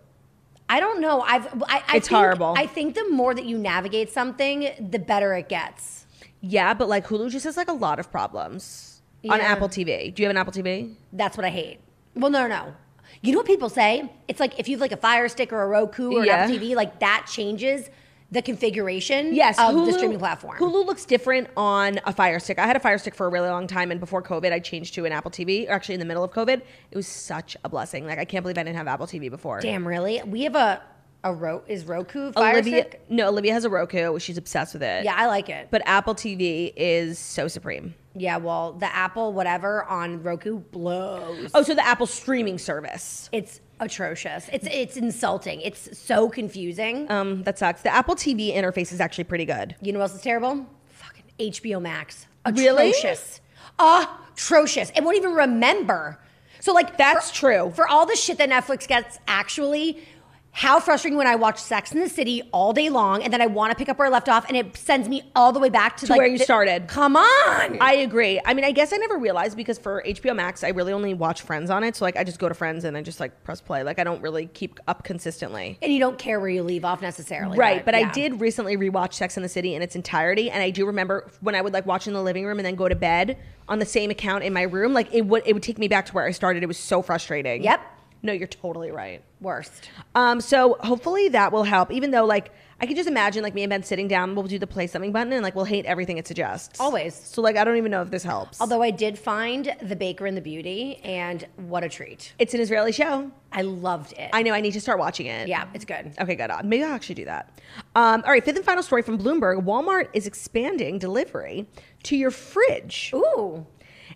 I don't know. I've. I, I it's think, horrible. I think the more that you navigate something, the better it gets. Yeah, but like Hulu just has like a lot of problems yeah. on Apple TV. Do you have an Apple TV? That's what I hate. Well, no, no, no. You know what people say? It's like if you have like a Fire Stick or a Roku or yeah. an Apple TV, like that changes the configuration yes, of Hulu, the streaming platform. Hulu looks different on a Fire Stick. I had a Fire Stick for a really long time, and before COVID, I changed to an Apple TV. Or actually, in the middle of COVID, it was such a blessing. Like I can't believe I didn't have Apple TV before. Damn, really? We have a a ro- is Roku Olivia? Stick? No, Olivia has a Roku. She's obsessed with it. Yeah, I like it. But Apple TV is so supreme. Yeah, well, the Apple whatever on Roku blows. Oh, so the Apple streaming service. It's atrocious. It's it's insulting. It's so confusing. Um, that sucks. The Apple TV interface is actually pretty good. You know what else is terrible? Fucking HBO Max. Atrocious. Really? Atrocious. It won't even remember. So like that's for, true. For all the shit that Netflix gets actually how frustrating when I watch Sex in the City all day long and then I want to pick up where I left off and it sends me all the way back to, to like, where you th- started. Come on. I agree. I mean, I guess I never realized because for HBO Max, I really only watch Friends on it. So like I just go to Friends and I just like press play. Like I don't really keep up consistently. And you don't care where you leave off necessarily. Right. But, but yeah. I did recently rewatch Sex in the City in its entirety. And I do remember when I would like watch in the living room and then go to bed on the same account in my room, like it would it would take me back to where I started. It was so frustrating. Yep. No, you're totally right. Worst. Um, so hopefully that will help. Even though like I can just imagine like me and Ben sitting down, we'll do the play something button and like we'll hate everything it suggests. Always. So like I don't even know if this helps. Although I did find The Baker and the Beauty and what a treat. It's an Israeli show. I loved it. I know I need to start watching it. Yeah, it's good. Okay, good. Uh, maybe I'll actually do that. Um, all right, fifth and final story from Bloomberg. Walmart is expanding delivery to your fridge. Ooh.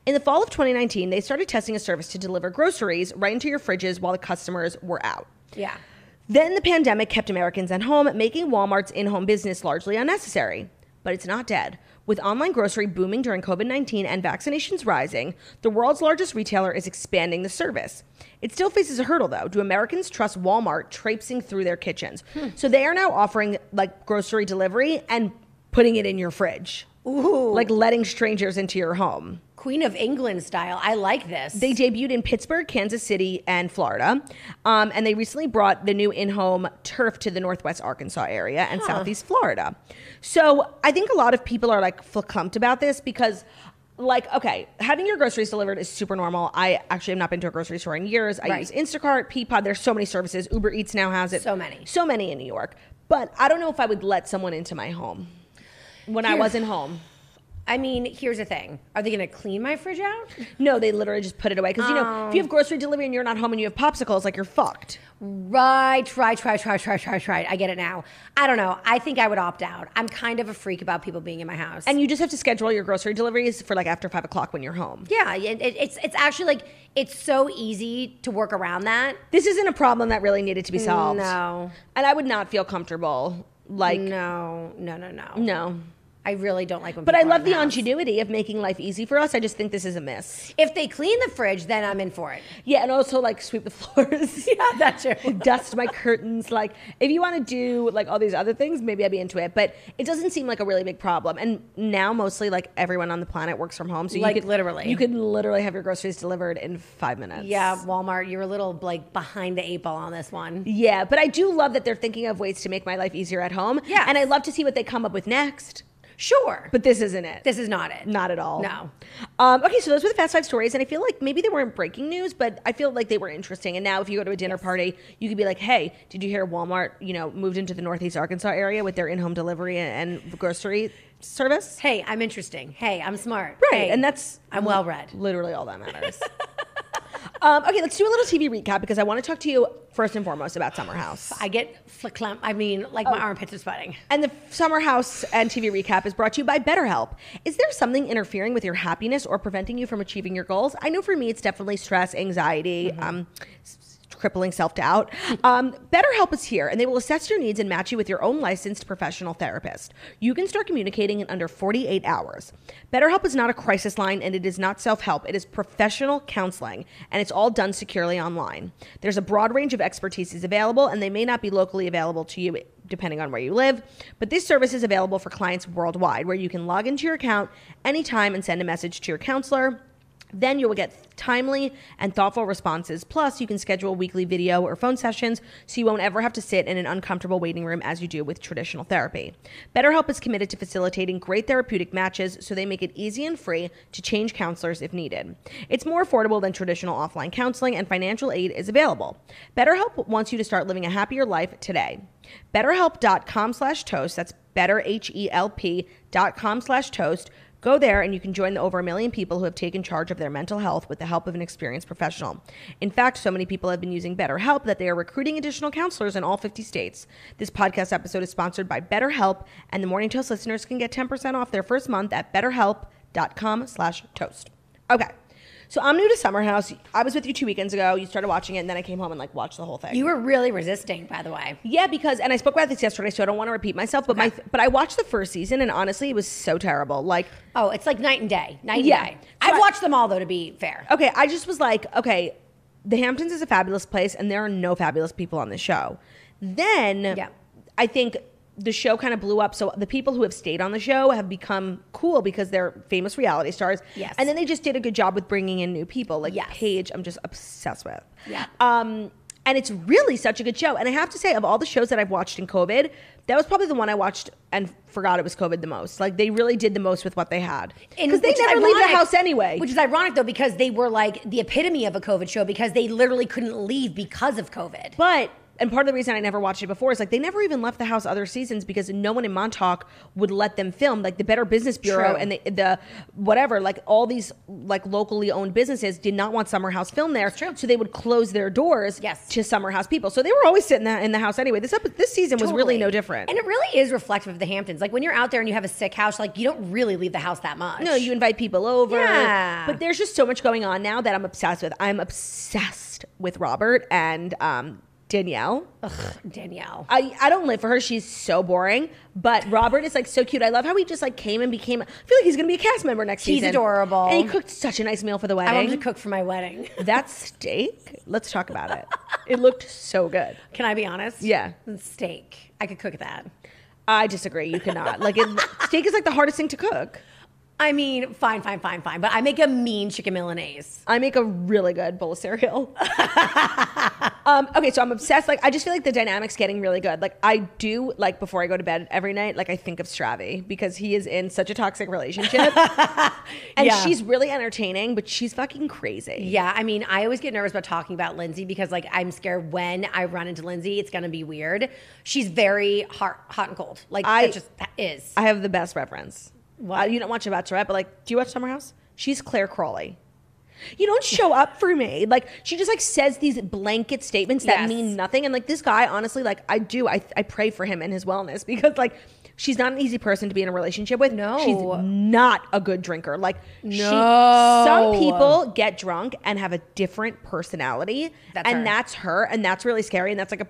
In the fall of 2019, they started testing a service to deliver groceries right into your fridges while the customers were out. Yeah. Then the pandemic kept Americans at home, making Walmart's in home business largely unnecessary. But it's not dead. With online grocery booming during COVID 19 and vaccinations rising, the world's largest retailer is expanding the service. It still faces a hurdle, though. Do Americans trust Walmart traipsing through their kitchens? Hmm. So they are now offering like grocery delivery and putting it in your fridge. Ooh. Like letting strangers into your home. Queen of England style. I like this. They debuted in Pittsburgh, Kansas City, and Florida. Um, and they recently brought the new in home turf to the Northwest Arkansas area and huh. Southeast Florida. So I think a lot of people are like clumped about this because like okay having your groceries delivered is super normal i actually have not been to a grocery store in years i right. use instacart peapod there's so many services uber eats now has it so many so many in new york but i don't know if i would let someone into my home when I wasn't home. I mean, here's the thing. Are they going to clean my fridge out? No, they literally just put it away. Because, you know, if you have oh. grocery delivery and you're not home and you have popsicles, like you're fucked. Right, try, try, try, try, try, try. I get it now. I don't know. I think I would opt out. I'm kind of a freak about people being in my house. And you just have to schedule your grocery deliveries for like after five o'clock when you're home. yeah, it, it- it's it's actually like it's so easy to work around that. This isn't a problem that really needed to be solved. No, And I would not feel comfortable. Like, no, no, no, no. no. I really don't like when. But I love the, the ingenuity of making life easy for us. I just think this is a miss. If they clean the fridge, then I'm in for it. Yeah, and also like sweep the floors. yeah, that's true. Dust my curtains. Like if you want to do like all these other things, maybe I'd be into it. But it doesn't seem like a really big problem. And now mostly like everyone on the planet works from home, so you like could, literally you can literally have your groceries delivered in five minutes. Yeah, Walmart, you're a little like behind the eight ball on this one. Yeah, but I do love that they're thinking of ways to make my life easier at home. Yeah, and I love to see what they come up with next. Sure. But this isn't it. This is not it. Not at all. No. Um, okay, so those were the fast five stories, and I feel like maybe they weren't breaking news, but I feel like they were interesting. And now, if you go to a dinner yes. party, you could be like, "Hey, did you hear Walmart? You know, moved into the Northeast Arkansas area with their in-home delivery and, grocery." Service. Hey, I'm interesting. Hey, I'm smart. Right, hey, and that's I'm well read. Literally, all that matters. um, okay, let's do a little TV recap because I want to talk to you first and foremost about Summer House. I get flicklamp. I mean, like my oh. armpits are sweating. And the Summer House and TV recap is brought to you by BetterHelp. Is there something interfering with your happiness or preventing you from achieving your goals? I know for me, it's definitely stress, anxiety, mm-hmm. um, crippling self doubt. Um, BetterHelp is here, and they will assess your needs and match you with your own licensed professional therapist. You can start communicating in under 48 hours. BetterHelp is not a crisis line, and it is not self help. It is professional counseling, and it's all done securely online. There's a broad range of expertise available, and they may not be locally available to you depending on where you live. But this service is available for clients worldwide, where you can log into your account anytime and send a message to your counselor then you will get timely and thoughtful responses. Plus, you can schedule weekly video or phone sessions so you won't ever have to sit in an uncomfortable waiting room as you do with traditional therapy. BetterHelp is committed to facilitating great therapeutic matches so they make it easy and free to change counselors if needed. It's more affordable than traditional offline counseling, and financial aid is available. BetterHelp wants you to start living a happier life today. BetterHelp.com slash toast, that's betterhelp.com slash toast Go there and you can join the over a million people who have taken charge of their mental health with the help of an experienced professional. In fact, so many people have been using BetterHelp that they are recruiting additional counselors in all 50 states. This podcast episode is sponsored by BetterHelp, and the Morning Toast listeners can get 10% off their first month at betterhelp.com slash toast. Okay. So I'm new to Summer House. I was with you two weekends ago. You started watching it, and then I came home and like watched the whole thing. You were really resisting, by the way. Yeah, because and I spoke about this yesterday, so I don't want to repeat myself. But okay. my but I watched the first season, and honestly, it was so terrible. Like oh, it's like night and day, night yeah. and day. So I've I, watched them all though, to be fair. Okay, I just was like, okay, the Hamptons is a fabulous place, and there are no fabulous people on the show. Then yeah. I think the show kind of blew up. So the people who have stayed on the show have become cool because they're famous reality stars. Yes. And then they just did a good job with bringing in new people. Like yes. Paige, I'm just obsessed with. Yeah. Um, and it's really such a good show. And I have to say, of all the shows that I've watched in COVID, that was probably the one I watched and forgot it was COVID the most. Like they really did the most with what they had because they never ironic, leave the house anyway. Which is ironic though because they were like the epitome of a COVID show because they literally couldn't leave because of COVID. But and part of the reason I never watched it before is like they never even left the house other seasons because no one in Montauk would let them film. Like the Better Business Bureau True. and the, the, whatever, like all these like locally owned businesses did not want Summer House film there. So they would close their doors yes. to Summer House people. So they were always sitting in the house anyway. This up this season totally. was really no different. And it really is reflective of the Hamptons. Like when you're out there and you have a sick house, like you don't really leave the house that much. No, you invite people over. Yeah. But there's just so much going on now that I'm obsessed with. I'm obsessed with Robert and um Danielle. Ugh, Danielle. I, I don't live for her. She's so boring. But Robert is like so cute. I love how he just like came and became. I feel like he's gonna be a cast member next He's season. adorable. And he cooked such a nice meal for the wedding. I wanted to cook for my wedding. that steak. Let's talk about it. It looked so good. Can I be honest? Yeah. Steak. I could cook that. I disagree. You cannot. Like it, steak is like the hardest thing to cook. I mean, fine, fine, fine, fine. But I make a mean chicken Milanese. I make a really good bowl of cereal. um, okay, so I'm obsessed. Like, I just feel like the dynamic's getting really good. Like, I do like before I go to bed every night. Like, I think of Stravi because he is in such a toxic relationship, and yeah. she's really entertaining, but she's fucking crazy. Yeah, I mean, I always get nervous about talking about Lindsay because like I'm scared when I run into Lindsay, it's gonna be weird. She's very hot, hot and cold. Like, I just that is. I have the best reference. Well, you don't watch a Bachelorette, but like, do you watch Summer House? She's Claire Crawley. You don't show up for me. Like she just like says these blanket statements that Yes. mean nothing. And like this guy, honestly, like I do, I I pray for him and his wellness because like she's not an easy person to be in a relationship with. No. she's not a good drinker. Like she, some people get drunk and have a different personality, That's and her. that's her, and that's really scary, and that's like a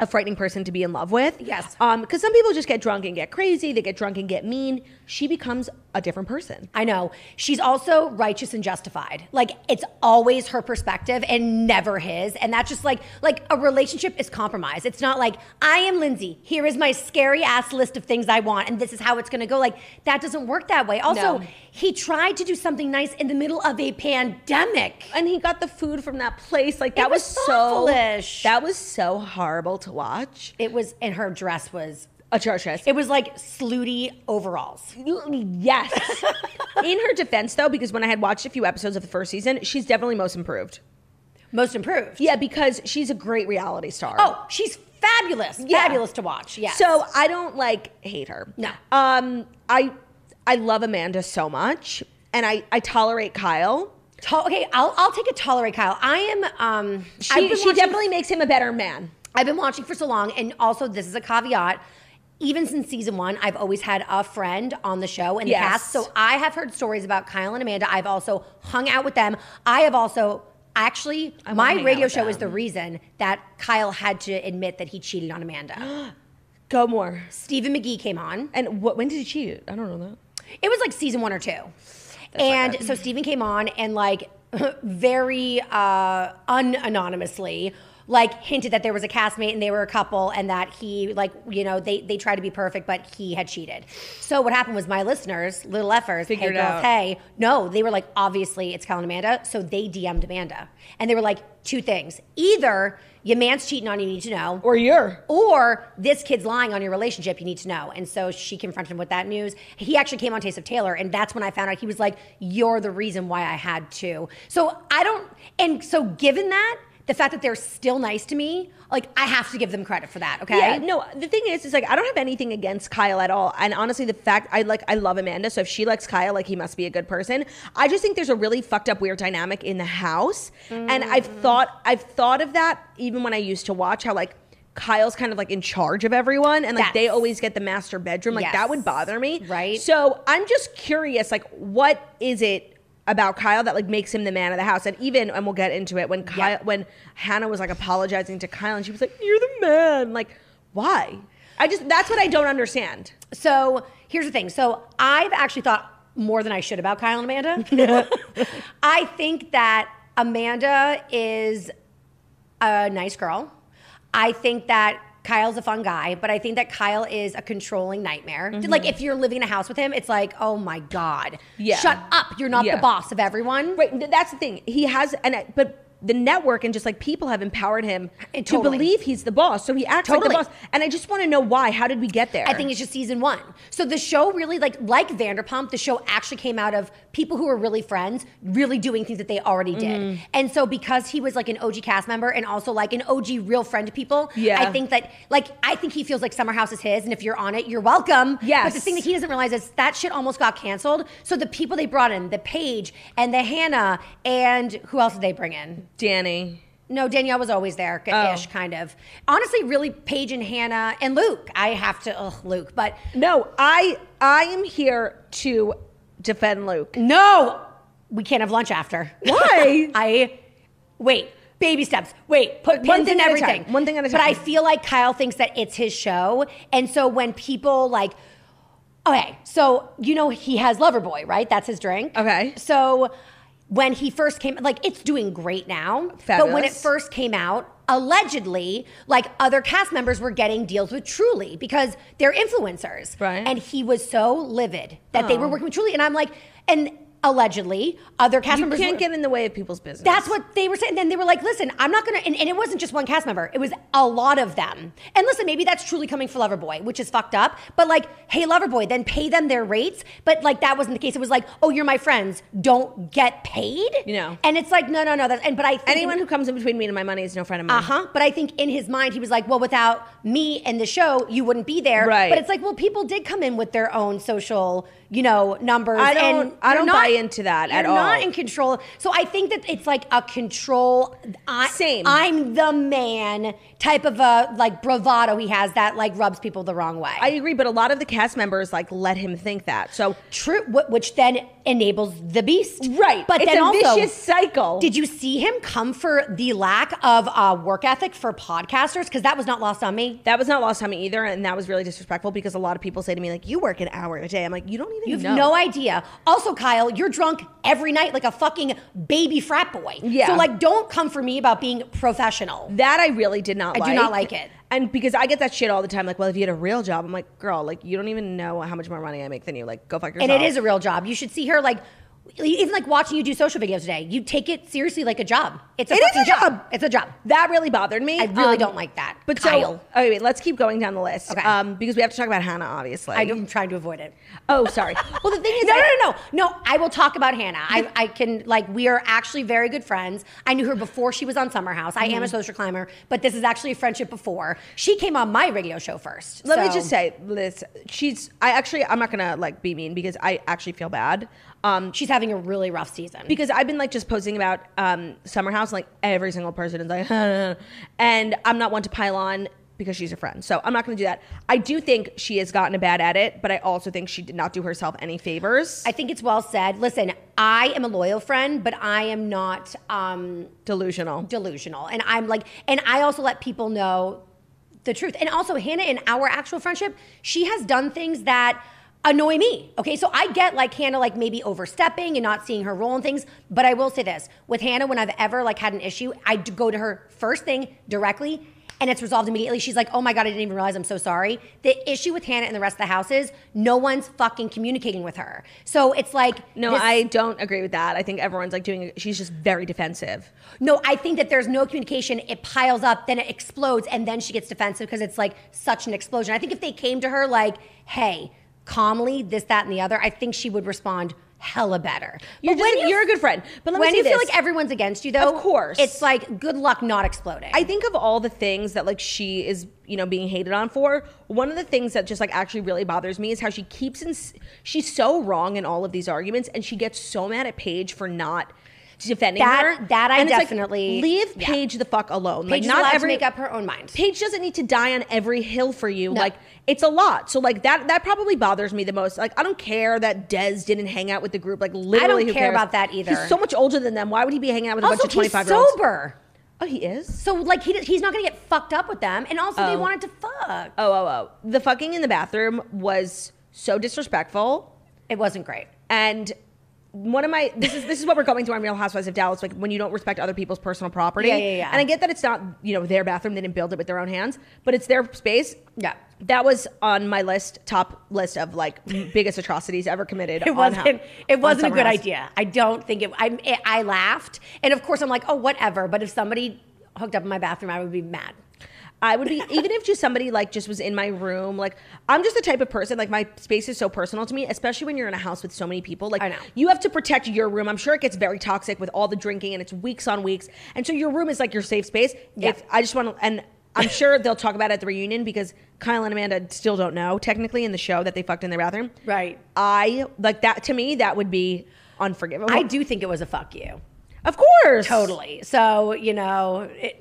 a frightening person to be in love with. Yes. Um, because some people just get drunk and get crazy, they get drunk and get mean. She becomes a different person. I know. She's also righteous and justified. Like it's always her perspective and never his. And that's just like like a relationship is compromise. It's not like I am Lindsay. Here is my scary ass list of things I want and this is how it's going to go. Like that doesn't work that way. Also, no. he tried to do something nice in the middle of a pandemic and he got the food from that place. Like that it was, was so foolish. That was so horrible to watch. It was, and her dress was atrocious. It was like slutty overalls. Yes. In her defense, though, because when I had watched a few episodes of the first season, she's definitely most improved. Most improved. Yeah, because she's a great reality star. Oh, she's fabulous. Yeah. Fabulous to watch. Yeah. So I don't like hate her. No. Um, I I love Amanda so much, and I I tolerate Kyle. To- okay, I'll I'll take a tolerate Kyle. I am um she, she definitely makes him a better man. I've been watching for so long, and also this is a caveat. Even since season one, I've always had a friend on the show and the cast. So I have heard stories about Kyle and Amanda. I've also hung out with them. I have also actually my radio show is the reason that Kyle had to admit that he cheated on Amanda. Go more. Stephen McGee came on. And what? When did he cheat? I don't know that. It was like season one or two. and so Stephen came on and like very uh unanonymously like hinted that there was a castmate and they were a couple and that he like you know they they tried to be perfect but he had cheated so what happened was my listeners little effers hey girls out. hey no they were like obviously it's Kellen Amanda so they DM'd Amanda and they were like two things either your man's cheating on you, you need to know or you're or this kid's lying on your relationship you need to know and so she confronted him with that news he actually came on Taste of Taylor and that's when I found out he was like you're the reason why I had to so I don't and so given that the fact that they're still nice to me, like I have to give them credit for that. Okay. Yeah, no, the thing is, is like I don't have anything against Kyle at all. And honestly, the fact I like I love Amanda, so if she likes Kyle, like he must be a good person. I just think there's a really fucked up weird dynamic in the house. Mm. And I've thought I've thought of that even when I used to watch how like Kyle's kind of like in charge of everyone and like That's, they always get the master bedroom. Like yes. that would bother me. Right. So I'm just curious, like, what is it about Kyle that like makes him the man of the house. And even and we'll get into it when Kyle when Hannah was like apologizing to Kyle and she was like, "You're the man." Like, why? I just that's what I don't understand. So, here's the thing. So, I've actually thought more than I should about Kyle and Amanda. I think that Amanda is a nice girl. I think that Kyle's a fun guy, but I think that Kyle is a controlling nightmare. Mm-hmm. Like if you're living in a house with him, it's like, oh my god, yeah. shut up, you're not yeah. the boss of everyone. Right. That's the thing. He has, and uh, but the network and just like people have empowered him eh, to believe he's the boss. So he acts totally. like the boss. And I just want to know why. How did we get there? I think it's just season one. So the show really like like Vanderpump, the show actually came out of people who were really friends, really doing things that they already did. Mm. And so because he was like an OG cast member and also like an OG real friend to people, yeah. I think that like I think he feels like Summer House is his, and if you're on it, you're welcome. Yes. But the thing that he doesn't realize is that shit almost got canceled. So the people they brought in, the Paige and the Hannah, and who else did they bring in? Danny. No, Danielle was always there, oh. ish, oh. kind of. Honestly, really, Paige and Hannah and Luke. I have to, ugh, Luke. But no, I I am here to defend Luke. No, we can't have lunch after. Why? I wait. Baby steps. Wait, put pins one thing in everything. One thing at a time. But I feel like Kyle thinks that it's his show, and so when people like. Okay, so you know he has Loverboy, right? That's his drink. Okay. So when he first came like it's doing great now Fabulous. but when it first came out allegedly like other cast members were getting deals with truly because they're influencers right and he was so livid that oh. they were oh. working with truly and i'm like and allegedly other cast you members can't were, get in the way of people's business. That's what they were saying. Then they were like, "Listen, I'm not gonna." And, and, it wasn't just one cast member; it was a lot of them. And listen, maybe that's truly coming for Loverboy, which is fucked up. But like, hey, Loverboy, then pay them their rates. But like, that wasn't the case. It was like, "Oh, you're my friends. Don't get paid." You know. And it's like, no, no, no. That's, and but I think, anyone who comes in between me and my money is no friend of mine. Uh huh. But I think in his mind, he was like, "Well, without me and the show, you wouldn't be there." Right. But it's like, well, people did come in with their own social you know numbers. I don't. And I don't not, buy into that at all. Not in control. So I think that it's like a control. I, Same. I'm the man type of a like bravado he has that like rubs people the wrong way. I agree, but a lot of the cast members like let him think that. So true, which then enables the beast, right? But it's then a also, vicious cycle. Did you see him come for the lack of uh, work ethic for podcasters? Because that was not lost on me. That was not lost on me either, and that was really disrespectful because a lot of people say to me like, "You work an hour a day." I'm like, "You don't even. You have know. no idea." Also, Kyle, you're drunk every night like a fucking baby frat boy. Yeah. So like, don't come for me about being professional. That I really did not I like. do not like it. And because I get that shit all the time, like, well, if you had a real job, I'm like, girl, like, you don't even know how much more money I make than you. Like, go fuck yourself. And it is a real job. You should see her like even like watching you do social videos today, you take it seriously like a job. It's a, a job. job. It's a job. That really bothered me. I really um, don't like that. But Kyle. so, okay, wait, let's keep going down the list. Okay. Um, because we have to talk about Hannah, obviously. I'm trying to avoid it. Oh, sorry. well, the thing is, no, I, no, no, no, no. I will talk about Hannah. I, I can, like, we are actually very good friends. I knew her before she was on Summer House. I mm-hmm. am a mm-hmm. social climber, but this is actually a friendship before. She came on my radio show first. Let so. me just say, Liz, she's, I actually, I'm not going to, like, be mean because I actually feel bad um, she's having a really rough season because I've been like just posting about um, Summer House, and, like every single person is like, and I'm not one to pile on because she's a friend. So I'm not going to do that. I do think she has gotten a bad edit, but I also think she did not do herself any favors. I think it's well said. Listen, I am a loyal friend, but I am not um, delusional. Delusional, and I'm like, and I also let people know the truth. And also, Hannah, in our actual friendship, she has done things that annoy me. Okay. So I get like Hannah, like maybe overstepping and not seeing her role in things. But I will say this with Hannah, when I've ever like had an issue, I go to her first thing directly and it's resolved immediately. She's like, oh my God, I didn't even realize. I'm so sorry. The issue with Hannah and the rest of the house is no one's fucking communicating with her. So it's like. No, this- I don't agree with that. I think everyone's like doing, she's just very defensive. No, I think that there's no communication. It piles up, then it explodes, and then she gets defensive because it's like such an explosion. I think if they came to her like, hey, calmly this, that, and the other, I think she would respond hella better. You're, just, you, are a good friend. But when you this. feel like everyone's against you, though, of course, it's like good luck not exploding. I think of all the things that like she is, you know, being hated on for. One of the things that just like actually really bothers me is how she keeps in. She's so wrong in all of these arguments, and she gets so mad at Paige for not defending that, her. That I and definitely like, leave Paige yeah. the fuck alone. Paige like, not every, make up her own mind. Paige doesn't need to die on every hill for you. No. Like it's a lot. So like that that probably bothers me the most. Like I don't care that Dez didn't hang out with the group. Like literally, I don't care cares? about that either. He's so much older than them. Why would he be hanging out with also, a bunch of twenty five year olds? Sober. Oh, he is. So like he, he's not gonna get fucked up with them. And also, oh. they wanted to fuck. Oh oh oh. The fucking in the bathroom was so disrespectful. It wasn't great. And one of my this is this is what we're going through on Real Housewives of Dallas, like when you don't respect other people's personal property. Yeah, yeah, yeah. And I get that it's not you know their bathroom; they didn't build it with their own hands, but it's their space. Yeah, that was on my list, top list of like biggest atrocities ever committed. It wasn't. it wasn't a good house. idea. I don't think it. I I laughed, and of course I'm like, oh whatever. But if somebody hooked up in my bathroom, I would be mad. I would be even if just somebody like just was in my room. Like I'm just the type of person like my space is so personal to me, especially when you're in a house with so many people. Like I know. you have to protect your room. I'm sure it gets very toxic with all the drinking and it's weeks on weeks. And so your room is like your safe space. Yeah. If I just want to and I'm sure they'll talk about it at the reunion because Kyle and Amanda still don't know technically in the show that they fucked in their bathroom. Right. I like that to me that would be unforgivable. I do think it was a fuck you. Of course. Totally. So, you know, it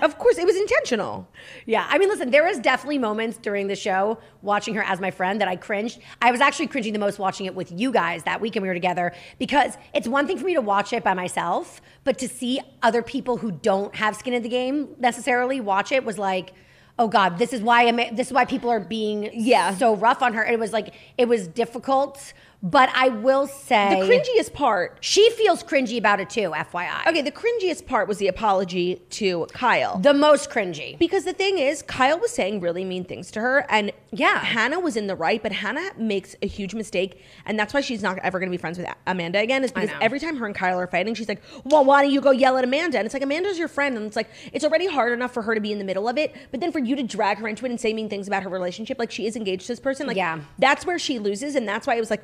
of course, it was intentional. Yeah. I mean, listen, there was definitely moments during the show watching her as my friend that I cringed. I was actually cringing the most watching it with you guys that week, and we were together because it's one thing for me to watch it by myself, but to see other people who don't have skin in the game necessarily watch it was like, oh god this is why this is why people are being yeah so rough on her it was like it was difficult but I will say the cringiest part. She feels cringy about it too, FYI. Okay, the cringiest part was the apology to Kyle. The most cringy. Because the thing is, Kyle was saying really mean things to her. And yeah, Hannah was in the right, but Hannah makes a huge mistake. And that's why she's not ever going to be friends with Amanda again, is because every time her and Kyle are fighting, she's like, well, why don't you go yell at Amanda? And it's like, Amanda's your friend. And it's like, it's already hard enough for her to be in the middle of it. But then for you to drag her into it and say mean things about her relationship, like she is engaged to this person, like, yeah. that's where she loses. And that's why it was like,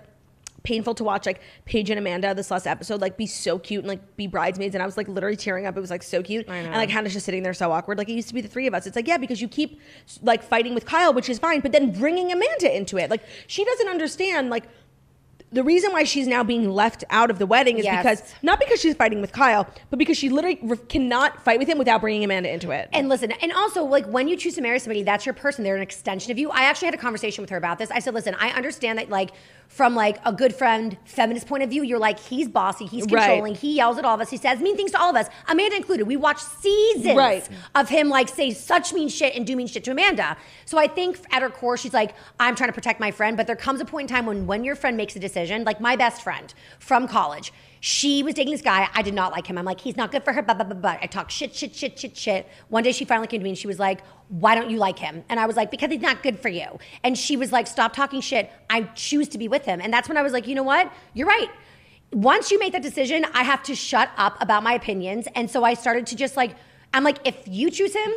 painful to watch like Paige and Amanda this last episode like be so cute and like be bridesmaids and I was like literally tearing up. It was like so cute. And like Hannah's just sitting there so awkward. Like it used to be the three of us. It's like yeah because you keep like fighting with Kyle which is fine, but then bringing Amanda into it like she doesn't understand like the reason why she's now being left out of the wedding is yes. because not because she's fighting with Kyle, but because she literally re- cannot fight with him without bringing Amanda into it. And listen, and also like when you choose to marry somebody, that's your person. They're an extension of you. I actually had a conversation with her about this. I said, listen, I understand that like from like a good friend feminist point of view, you're like he's bossy, he's controlling, right. he yells at all of us, he says mean things to all of us, Amanda included. We watched seasons right. of him like say such mean shit and do mean shit to Amanda. So I think at her core, she's like, I'm trying to protect my friend, but there comes a point in time when when your friend makes a decision decision. Like my best friend from college, she was dating this guy. I did not like him. I'm like, he's not good for her, but, but, but, but. I talked shit, shit, shit, shit, shit. One day she finally came to me and she was like, why don't you like him? And I was like, because he's not good for you. And she was like, stop talking shit. I choose to be with him. And that's when I was like, you know what? You're right once you make that decision, I have to shut up about my opinions. And so I started to just like, I'm like, if you choose him,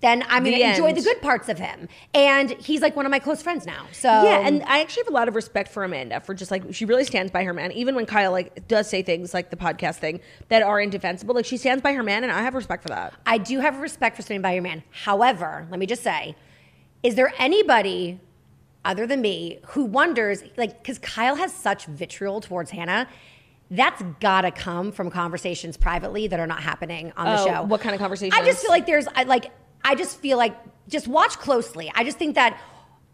then I'm going to enjoy the good parts of him. And he's like one of my close friends now. So yeah, and I actually have a lot of respect for Amanda for just like she really stands by her man, even when Kyle like does say things like the podcast thing that are indefensible. Like she stands by her man, and I have respect for that. I do have respect for standing by your man. However, let me just say, is there anybody other than me who wonders like because Kyle has such vitriol towards Hannah? that's gotta come from conversations privately that are not happening on the oh, show. What kind of conversations? I just feel like there's I, like I just feel like just watch closely. I just think that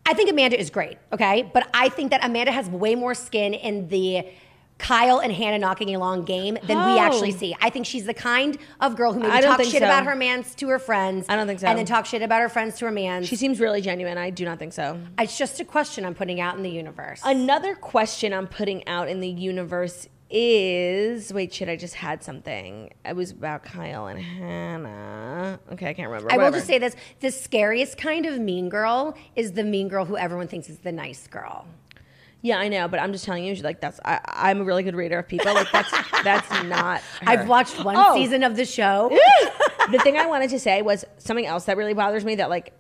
I think Amanda is great, okay? But I think that Amanda has way more skin in the Kyle and Hannah knocking along game than oh. we actually oh. see. I think she's the kind of girl who maybe talks shit so. about her mans to her friends. I don't think so. And then talk shit about her friends to her mans. She seems really genuine. I do not think so. It's just a question I'm putting out in the universe. Another question I'm putting out in the universe is wait shit I just had something. It was about Kyle and Hannah. Okay, I can't remember. I will just say this: the scariest kind of mean girl is the mean girl who everyone thinks is the nice girl. Yeah, I know, but I'm just telling you, like that's I, I'm a really good reader of people. Like that's that's not. her. I've watched one Oh. season of the show. the thing I wanted to say was something else that really bothers me that like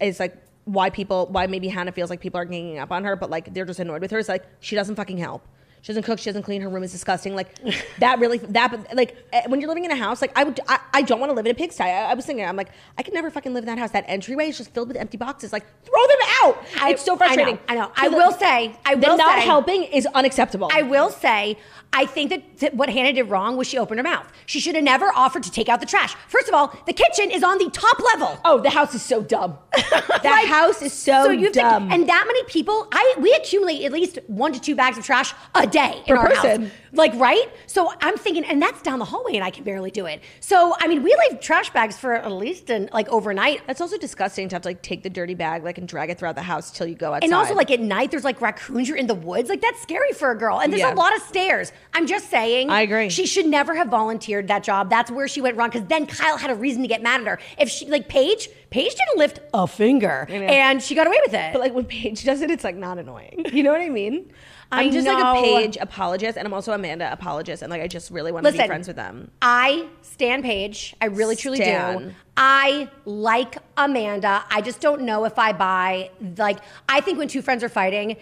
is like why people why maybe Hannah feels like people are ganging up on her, but like they're just annoyed with her. It's like she doesn't fucking help she doesn't cook, she doesn't clean, her room is disgusting. Like that really that like eh, when you're living in a house, like I would I, I don't want to live in a pigsty. I, I was thinking I'm like I could never fucking live in that house. That entryway is just filled with empty boxes. Like throw them out. I, it's so frustrating. I know. I, know. I will say I will say, not helping is unacceptable. I will say I think that, what Hannah did wrong was she opened her mouth. She should have never offered to take out the trash. First of all, the kitchen is on the top level. Oh, the house is so dumb. that like, house is so, so you dumb. and that many people, I we accumulate at least one to two bags of trash a day per in our person. house. Like, right? So I'm thinking, and that's down the hallway, and I can barely do it. So, I mean, we leave trash bags for at least an, like overnight. That's also disgusting to have to like take the dirty bag like and drag it throughout the house till you go outside. And also, like at night, there's like raccoons. You're in the woods. Like that's scary for a girl. And there's yeah. a lot of stairs. I'm just saying. I agree. She should never have volunteered that job. That's where she went wrong. Because then Kyle had a reason to get mad at her. If she like Paige, Paige didn't lift a finger, and she got away with it. But like when Paige does it, it's like not annoying. You know what I mean? I'm just know. like a Paige apologist, and I'm also Amanda apologist, and like I just really want to be friends with them. I stand Paige. I really truly Stan. do. I like Amanda. I just don't know if I buy like I think when two friends are fighting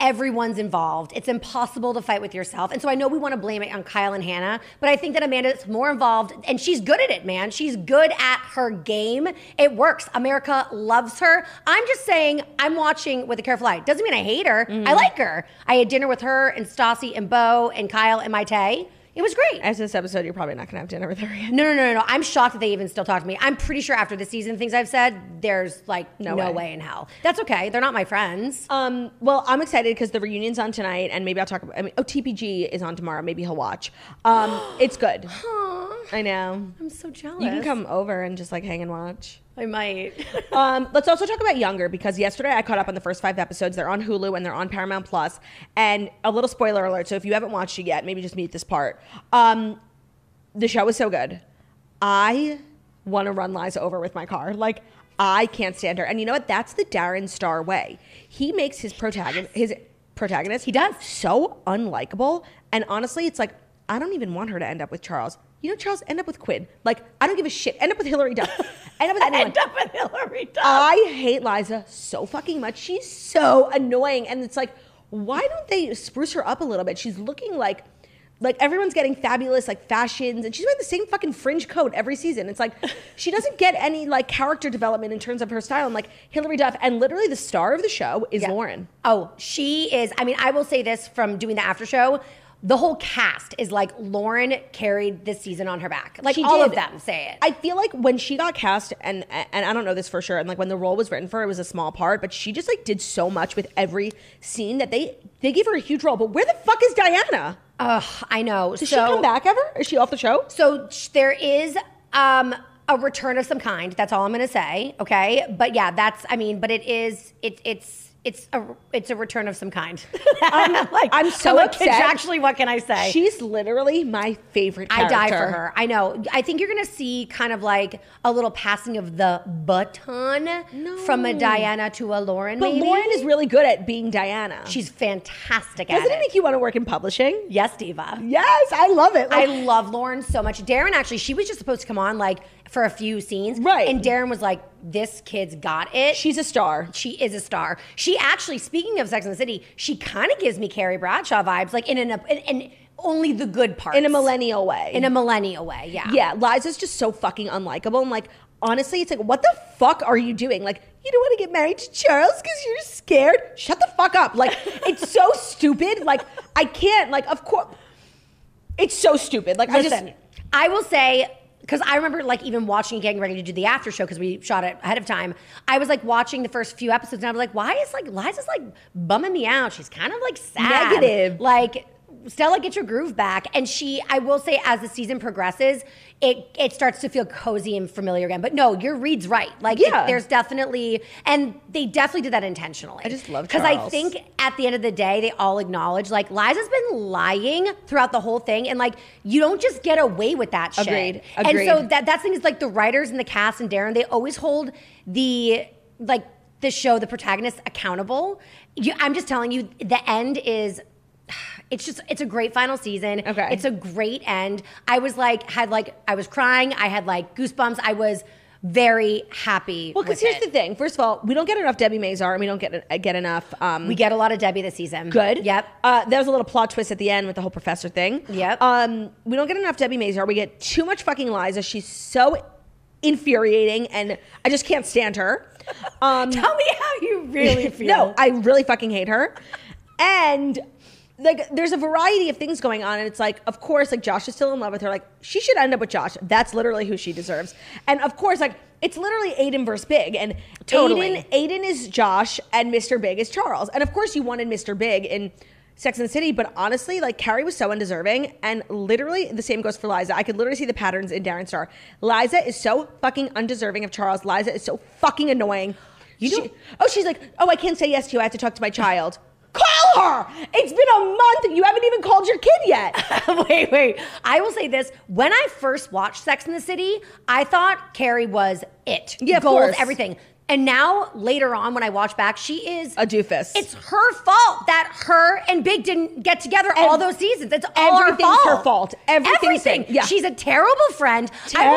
everyone's involved. It's impossible to fight with yourself. And so I know we want to blame it on Kyle and Hannah, but I think that Amanda's more involved and she's good at it, man. She's good at her game. It works. America loves her. I'm just saying I'm watching with a careful eye. Doesn't mean I hate her. Mm-hmm. I like her. I had dinner with her and Stassi and Bo and Kyle and Maite. It was great. After this episode, you're probably not gonna have dinner with her again. No, no, no, no, no. I'm shocked that they even still talk to me. I'm pretty sure after the season, things I've said, there's like no, way. way in hell. That's okay. They're not my friends. Um, well, I'm excited because the reunion's on tonight, and maybe I'll talk. About, I mean, oh, TPG is on tomorrow. Maybe he'll watch. Um, it's good. I know. I'm so jealous. You can come over and just like hang and watch. I might. um, let's also talk about Younger because yesterday I caught up on the first five episodes. They're on Hulu and they're on Paramount Plus. And a little spoiler alert. So if you haven't watched it yet, maybe just mute this part. Um, the show was so good. I want to run Liza over with my car. Like, I can't stand her. And you know what? That's the Darren Star way. He makes his protagonist, his protagonist, he does so unlikable. And honestly, it's like I don't even want her to end up with Charles. You know, Charles, end up with Quinn. Like, I don't give a shit. End up with Hillary Duff. End up with anyone. end up with Hillary Duff. I hate Liza so fucking much. She's so annoying. And it's like, why don't they spruce her up a little bit? She's looking like like everyone's getting fabulous like fashions and she's wearing the same fucking fringe coat every season it's like she doesn't get any like character development in terms of her style and like hillary duff and literally the star of the show is yeah. lauren oh she is i mean i will say this from doing the after show the whole cast is like Lauren carried this season on her back. Like she all did. of them say it. I feel like when she got cast, and and I don't know this for sure, and like when the role was written for her, it was a small part, but she just like did so much with every scene that they they gave her a huge role. But where the fuck is Diana? Ugh, I know. Does so, she come back ever? Is she off the show? So there is um, a return of some kind. That's all I'm going to say. Okay, but yeah, that's. I mean, but it is. It, it's it's a it's a return of some kind. I'm, like, I'm so I'm upset. Actually, what can I say? She's literally my favorite. Character. I die for her. I know. I think you're gonna see kind of like a little passing of the baton no. from a Diana to a Lauren. But maybe. Lauren is really good at being Diana. She's fantastic. Doesn't it, it make you want to work in publishing? Yes, diva. Yes, I love it. Like, I love Lauren so much. Darren actually, she was just supposed to come on like for a few scenes. Right. And Darren was like, this kid's got it. She's a star. She is a star. She actually, speaking of Sex and the City, she kind of gives me Carrie Bradshaw vibes, like in an, in, in only the good part. In a millennial way. In a millennial way, yeah. Yeah, Liza's just so fucking unlikable. And like, honestly, it's like, what the fuck are you doing? Like, you don't want to get married to Charles because you're scared? Shut the fuck up. Like, it's so stupid. Like, I can't, like, of course. It's so stupid. Like, Listen, I just. I will say because I remember like even watching getting ready to do the after show because we shot it ahead of time. I was like watching the first few episodes and I was like, why is like Liza's like bumming me out? She's kind of like sad. Negative. Like Stella, get your groove back. And she, I will say, as the season progresses, it it starts to feel cozy and familiar again. But no, your read's right. Like, yeah. there's definitely, and they definitely did that intentionally. I just love because I think at the end of the day, they all acknowledge like Liza's been lying throughout the whole thing, and like you don't just get away with that shit. Agreed. Agreed. And so that that thing is like the writers and the cast and Darren, they always hold the like the show, the protagonist accountable. You, I'm just telling you, the end is it's just it's a great final season. Okay. It's a great end. I was like had like I was crying. I had like goosebumps. I was very happy. Well, because here's it. the thing. First of all, we don't get enough Debbie Mazar, and we don't get get enough. Um, we get a lot of Debbie this season. Good. Yep. Uh, there was a little plot twist at the end with the whole professor thing. Yep. Um, we don't get enough Debbie Mazar. We get too much fucking Liza. She's so infuriating, and I just can't stand her. Um, Tell me how you really feel. no, I really fucking hate her. And like there's a variety of things going on and it's like of course like josh is still in love with her like she should end up with josh that's literally who she deserves and of course like it's literally Aiden versus Big, and totally. Aiden, Aiden is Josh, and Mr. Big is Charles. And of course, you wanted Mr. Big in Sex and the City, but honestly, like Carrie was so undeserving, and literally the same goes for Liza. I could literally see the patterns in Darren Star. Liza is so fucking undeserving of Charles. Liza is so fucking annoying. You she, oh, she's like, oh, I can't say yes to you. I have to talk to my child. Call her. It's been a month. You haven't even called your kid yet. wait, wait. I will say this. When I first watched Sex in the City, I thought Carrie was it. Yeah, of course. everything. And now later on, when I watch back, she is a doofus. It's her fault that her and Big didn't get together and all those seasons. It's all her fault. her fault. Everything's Everything. Yeah. She's a terrible friend. Terrible.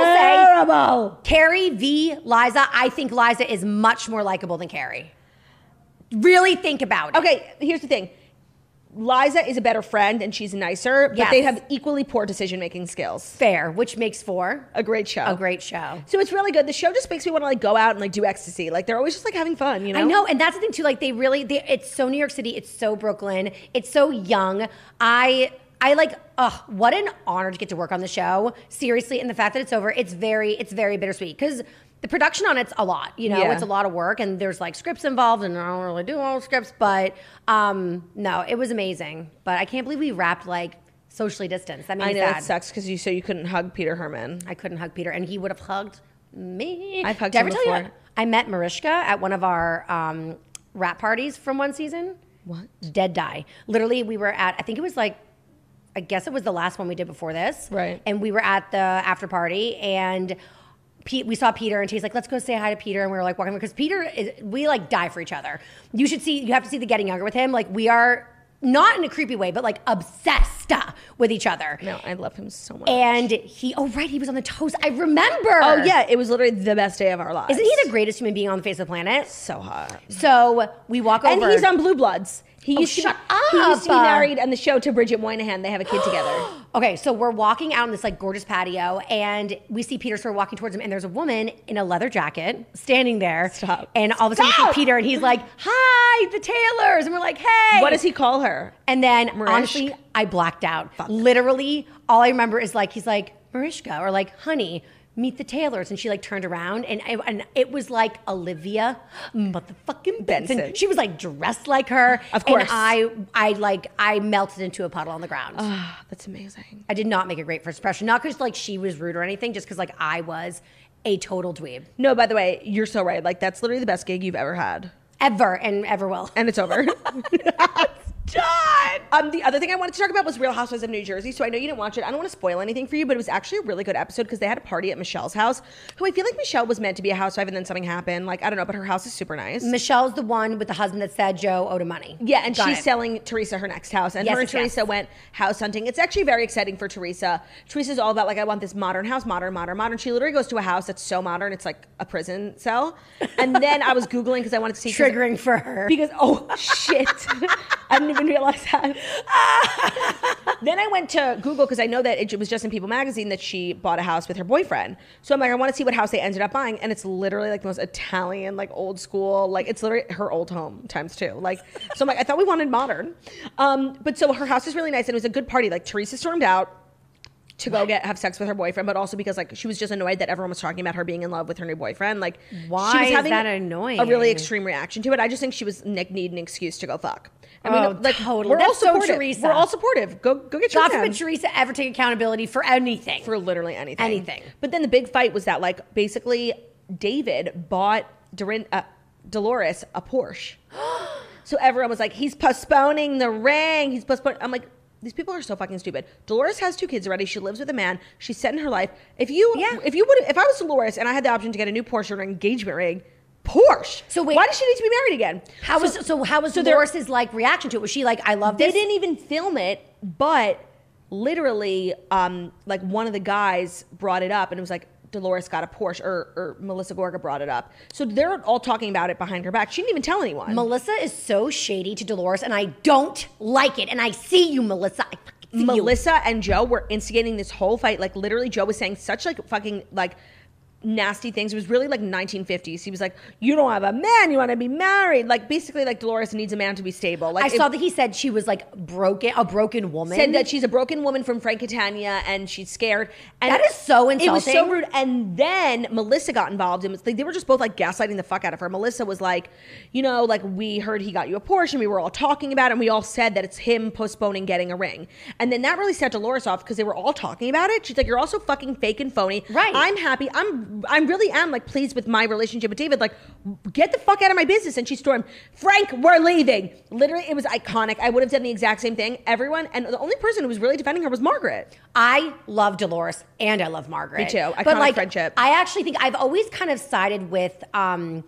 I will say, Carrie v. Liza. I think Liza is much more likable than Carrie. Really think about it. Okay, here's the thing. Liza is a better friend and she's nicer, but Yes. they have equally poor decision making skills. Fair, which makes for A great show. A great show. So it's really good. The show just makes me want to like go out and like do ecstasy. Like they're always just like having fun, you know? I know, and that's the thing too. Like they really, they, it's so New York City, it's so Brooklyn, it's so young. I, I like, Oh, what an honor to get to work on the show. Seriously, and the fact that it's over, it's very, it's very bittersweet because the production on it's a lot. You know, yeah. it's a lot of work, and there's like scripts involved, and I don't really do all scripts, but um, no, it was amazing. But I can't believe we wrapped like socially distanced. That means I know that sucks because you said you couldn't hug Peter Herman. I couldn't hug Peter, and he would have hugged me. I've hugged Did him I before. You, I met Marishka at one of our um, rap parties from one season. What? Dead die. Literally, we were at. I think it was like I guess it was the last one we did before this. Right. And we were at the after party and Pete, we saw Peter, and she's like, "Let's go say hi to Peter." And we were like walking because Peter, is, we like die for each other. You should see, you have to see the getting younger with him. Like we are not in a creepy way, but like obsessed with each other. No, I love him so much. And he, oh right, he was on the toast. I remember. Oh yeah, it was literally the best day of our lives. Isn't he the greatest human being on the face of the planet? So hot. So we walk over, and he's on Blue Bloods. He oh, used, oh, to, be, he used to be married on the show to Bridget Moynihan. They have a kid together. okay, so we're walking out on this like gorgeous patio, and we see Peter sort of walking towards him, and there's a woman in a leather jacket standing there. Stop. And all of a sudden Stop! we see Peter, and he's like, "Hi, the Taylors," and we're like, "Hey." What does he call her? And then Marish? honestly, I blacked out. Fuck. Literally, all I remember is like he's like Mariska or like Honey meet the Taylors. And she like turned around and, I, and it was like Olivia motherfucking Benson. Benson. She was like dressed like her. Of course. I, I like, I melted into a puddle on the ground. Oh, that's amazing. I did not make a great first impression. Not because like she was rude or anything, just because like I was a total dweeb. No, by the way, you're so right. Like that's literally the best gig you've ever had. Ever and ever will. And it's over. Um, the other thing I wanted to talk about was Real Housewives of New Jersey. So I know you didn't watch it. I don't want to spoil anything for you, but it was actually a really good episode because they had a party at Michelle's house. Who I feel like Michelle was meant to be a housewife and then something happened. Like, I don't know, but her house is super nice. Michelle's the one with the husband that said Joe owed him money. Yeah, and Got she's it. selling Teresa her next house. And Yes, her and yes. Teresa went house hunting. It's actually very exciting for Teresa. Teresa's all about, like, I want this modern house, modern, modern, modern. She literally goes to a house that's so modern, it's like a prison cell. And then I was Googling because I wanted to see Triggering for her. Because, oh, shit. I didn't even realize that. then I went to Google because I know that it was just in People magazine that she bought a house with her boyfriend. So I'm like, I want to see what house they ended up buying, and it's literally like the most Italian, like old school, like it's literally her old home times two. Like, so I'm like, I thought we wanted modern, um, but so her house is really nice, and it was a good party. Like Teresa stormed out to go get have sex with her boyfriend, but also because like she was just annoyed that everyone was talking about her being in love with her new boyfriend. Like why she was having is that annoying? A really extreme reaction to it. I just think she was Nick an excuse to go fuck. I mean, oh, like totally. we're That's all supportive. So Teresa. We're all supportive. Go go get your. God forbid Teresa ever take accountability for anything. For literally anything. Anything. But then the big fight was that like basically David bought Dorin, uh, Dolores a Porsche. so everyone was like, he's postponing the ring. He's postponing. I'm like, these people are so fucking stupid. Dolores has two kids already. She lives with a man. She's set in her life. If you, yeah. if you would, if I was Dolores and I had the option to get a new Porsche or an engagement ring, Porsche. So wait, why does she need to be married again? How so, was so? How was so Dolores' like reaction to it? Was she like, "I love this"? They didn't even film it, but literally, um, like one of the guys brought it up and it was like, Dolores got a Porsche or, or, Melissa Gorga brought it up. So they're all talking about it behind her back. She didn't even tell anyone. Melissa is so shady to Dolores, and I don't like it. And I see you, Melissa. See Melissa you. and Joe were instigating this whole fight. Like literally, Joe was saying such like fucking like nasty things. It was really like 1950s. He was like, "You don't have a man. You want to be married." Like basically, like Dolores needs a man to be stable. Like I saw that he said she was like broken, a broken woman. Said that she's a broken woman from Frank and she's scared. And that is so insulting. It was so rude. And then Melissa got involved, and like, they were just both like gaslighting the fuck out of her. Melissa was like, "You know, like we heard he got you a Porsche, and we were all talking about it, and we all said that it's him postponing getting a ring." And then that really set Dolores off because they were all talking about it. She's like, "You're also fucking fake and phony." Right. I'm happy. I'm I really am like pleased with my relationship with David. Like, get the fuck out of my business. And she stormed, Frank, we're leaving. Literally, it was iconic. I would have done the exact same thing. Everyone, and the only person who was really defending her was Margaret. I love Dolores and I love Margaret. Me too. but like, friendship. I actually think I've always kind of sided with um,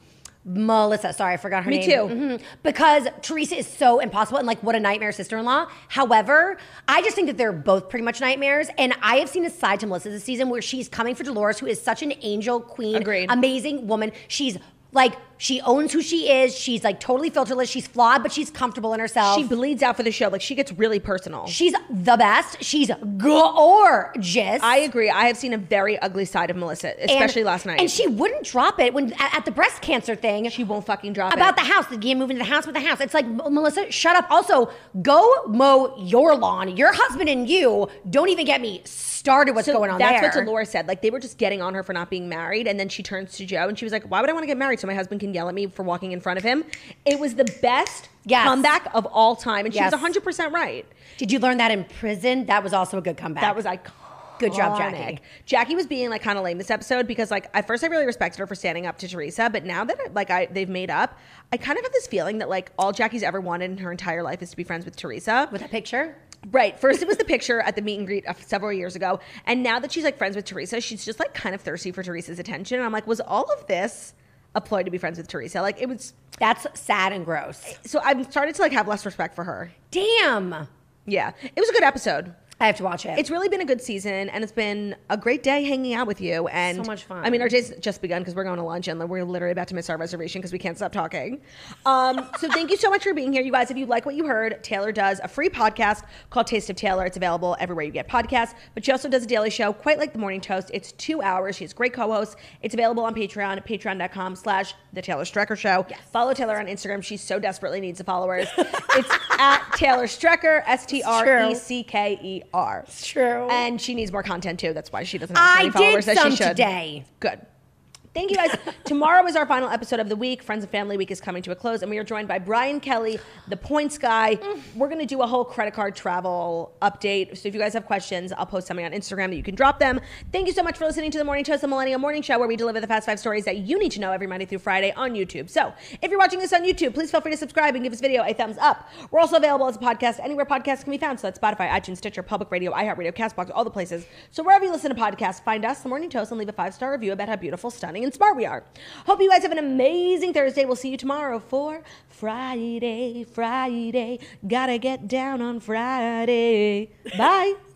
Melissa. Sorry, I forgot her Me name. Me too. Mm-hmm. Because Teresa is so impossible and like what a nightmare sister in law. However, I just think that they're both pretty much nightmares. And I have seen a side to Melissa this season where she's coming for Dolores, who is such an angel, queen, Agreed. amazing woman. She's like she owns who she is. She's like totally filterless. She's flawed, but she's comfortable in herself. She bleeds out for the show. Like she gets really personal. She's the best. She's gorgeous. I agree. I have seen a very ugly side of Melissa, especially and, last night. And she wouldn't drop it when at, at the breast cancer thing. She won't fucking drop about it. About the house, the game moving to the house with the house. It's like Melissa, shut up. Also, go mow your lawn. Your husband and you don't even get me. So started what's so going on that's there. what Dolores said. Like they were just getting on her for not being married, and then she turns to Joe and she was like, "Why would I want to get married so my husband can yell at me for walking in front of him?" It was the best yes. comeback of all time, and yes. she was hundred percent right. Did you learn that in prison? That was also a good comeback. That was iconic. Good job, Jackie. Jackie was being like kind of lame this episode because like at first I really respected her for standing up to Teresa, but now that like I they've made up, I kind of have this feeling that like all Jackie's ever wanted in her entire life is to be friends with Teresa. With a picture? Right. First, it was the picture at the meet and greet several years ago. And now that she's like friends with Teresa, she's just like kind of thirsty for Teresa's attention. And I'm like, was all of this a ploy to be friends with Teresa? Like, it was. That's sad and gross. So i am starting to like have less respect for her. Damn. Yeah. It was a good episode. I have to watch it. It's really been a good season, and it's been a great day hanging out with you. And so much fun. I mean, our day's just begun because we're going to lunch, and we're literally about to miss our reservation because we can't stop talking. Um, so thank you so much for being here, you guys. If you like what you heard, Taylor does a free podcast called Taste of Taylor. It's available everywhere you get podcasts, but she also does a daily show, quite like The Morning Toast. It's two hours. She has great co-hosts. It's available on Patreon, patreon.com slash The Taylor Strecker Show. Yes. Follow Taylor on Instagram. She so desperately needs the followers. it's at Taylor Strecker, S-T-R-E-C-K-E are. It's true. And she needs more content too. That's why she doesn't have I as many followers did as some she should. today. Good. Thank you guys. Tomorrow is our final episode of the week. Friends and Family Week is coming to a close, and we are joined by Brian Kelly, the points guy. Mm. We're going to do a whole credit card travel update. So if you guys have questions, I'll post something on Instagram that you can drop them. Thank you so much for listening to the Morning Toast, the Millennial Morning Show, where we deliver the fast five stories that you need to know every Monday through Friday on YouTube. So if you're watching this on YouTube, please feel free to subscribe and give this video a thumbs up. We're also available as a podcast anywhere podcasts can be found. So that's Spotify, iTunes, Stitcher, Public Radio, iHeartRadio, Castbox, all the places. So wherever you listen to podcasts, find us, The Morning Toast, and leave a five star review about how beautiful, stunning, funny and smart we are. Hope you guys have an amazing Thursday. We'll see you tomorrow for Friday, Friday. Gotta get down on Friday. Bye.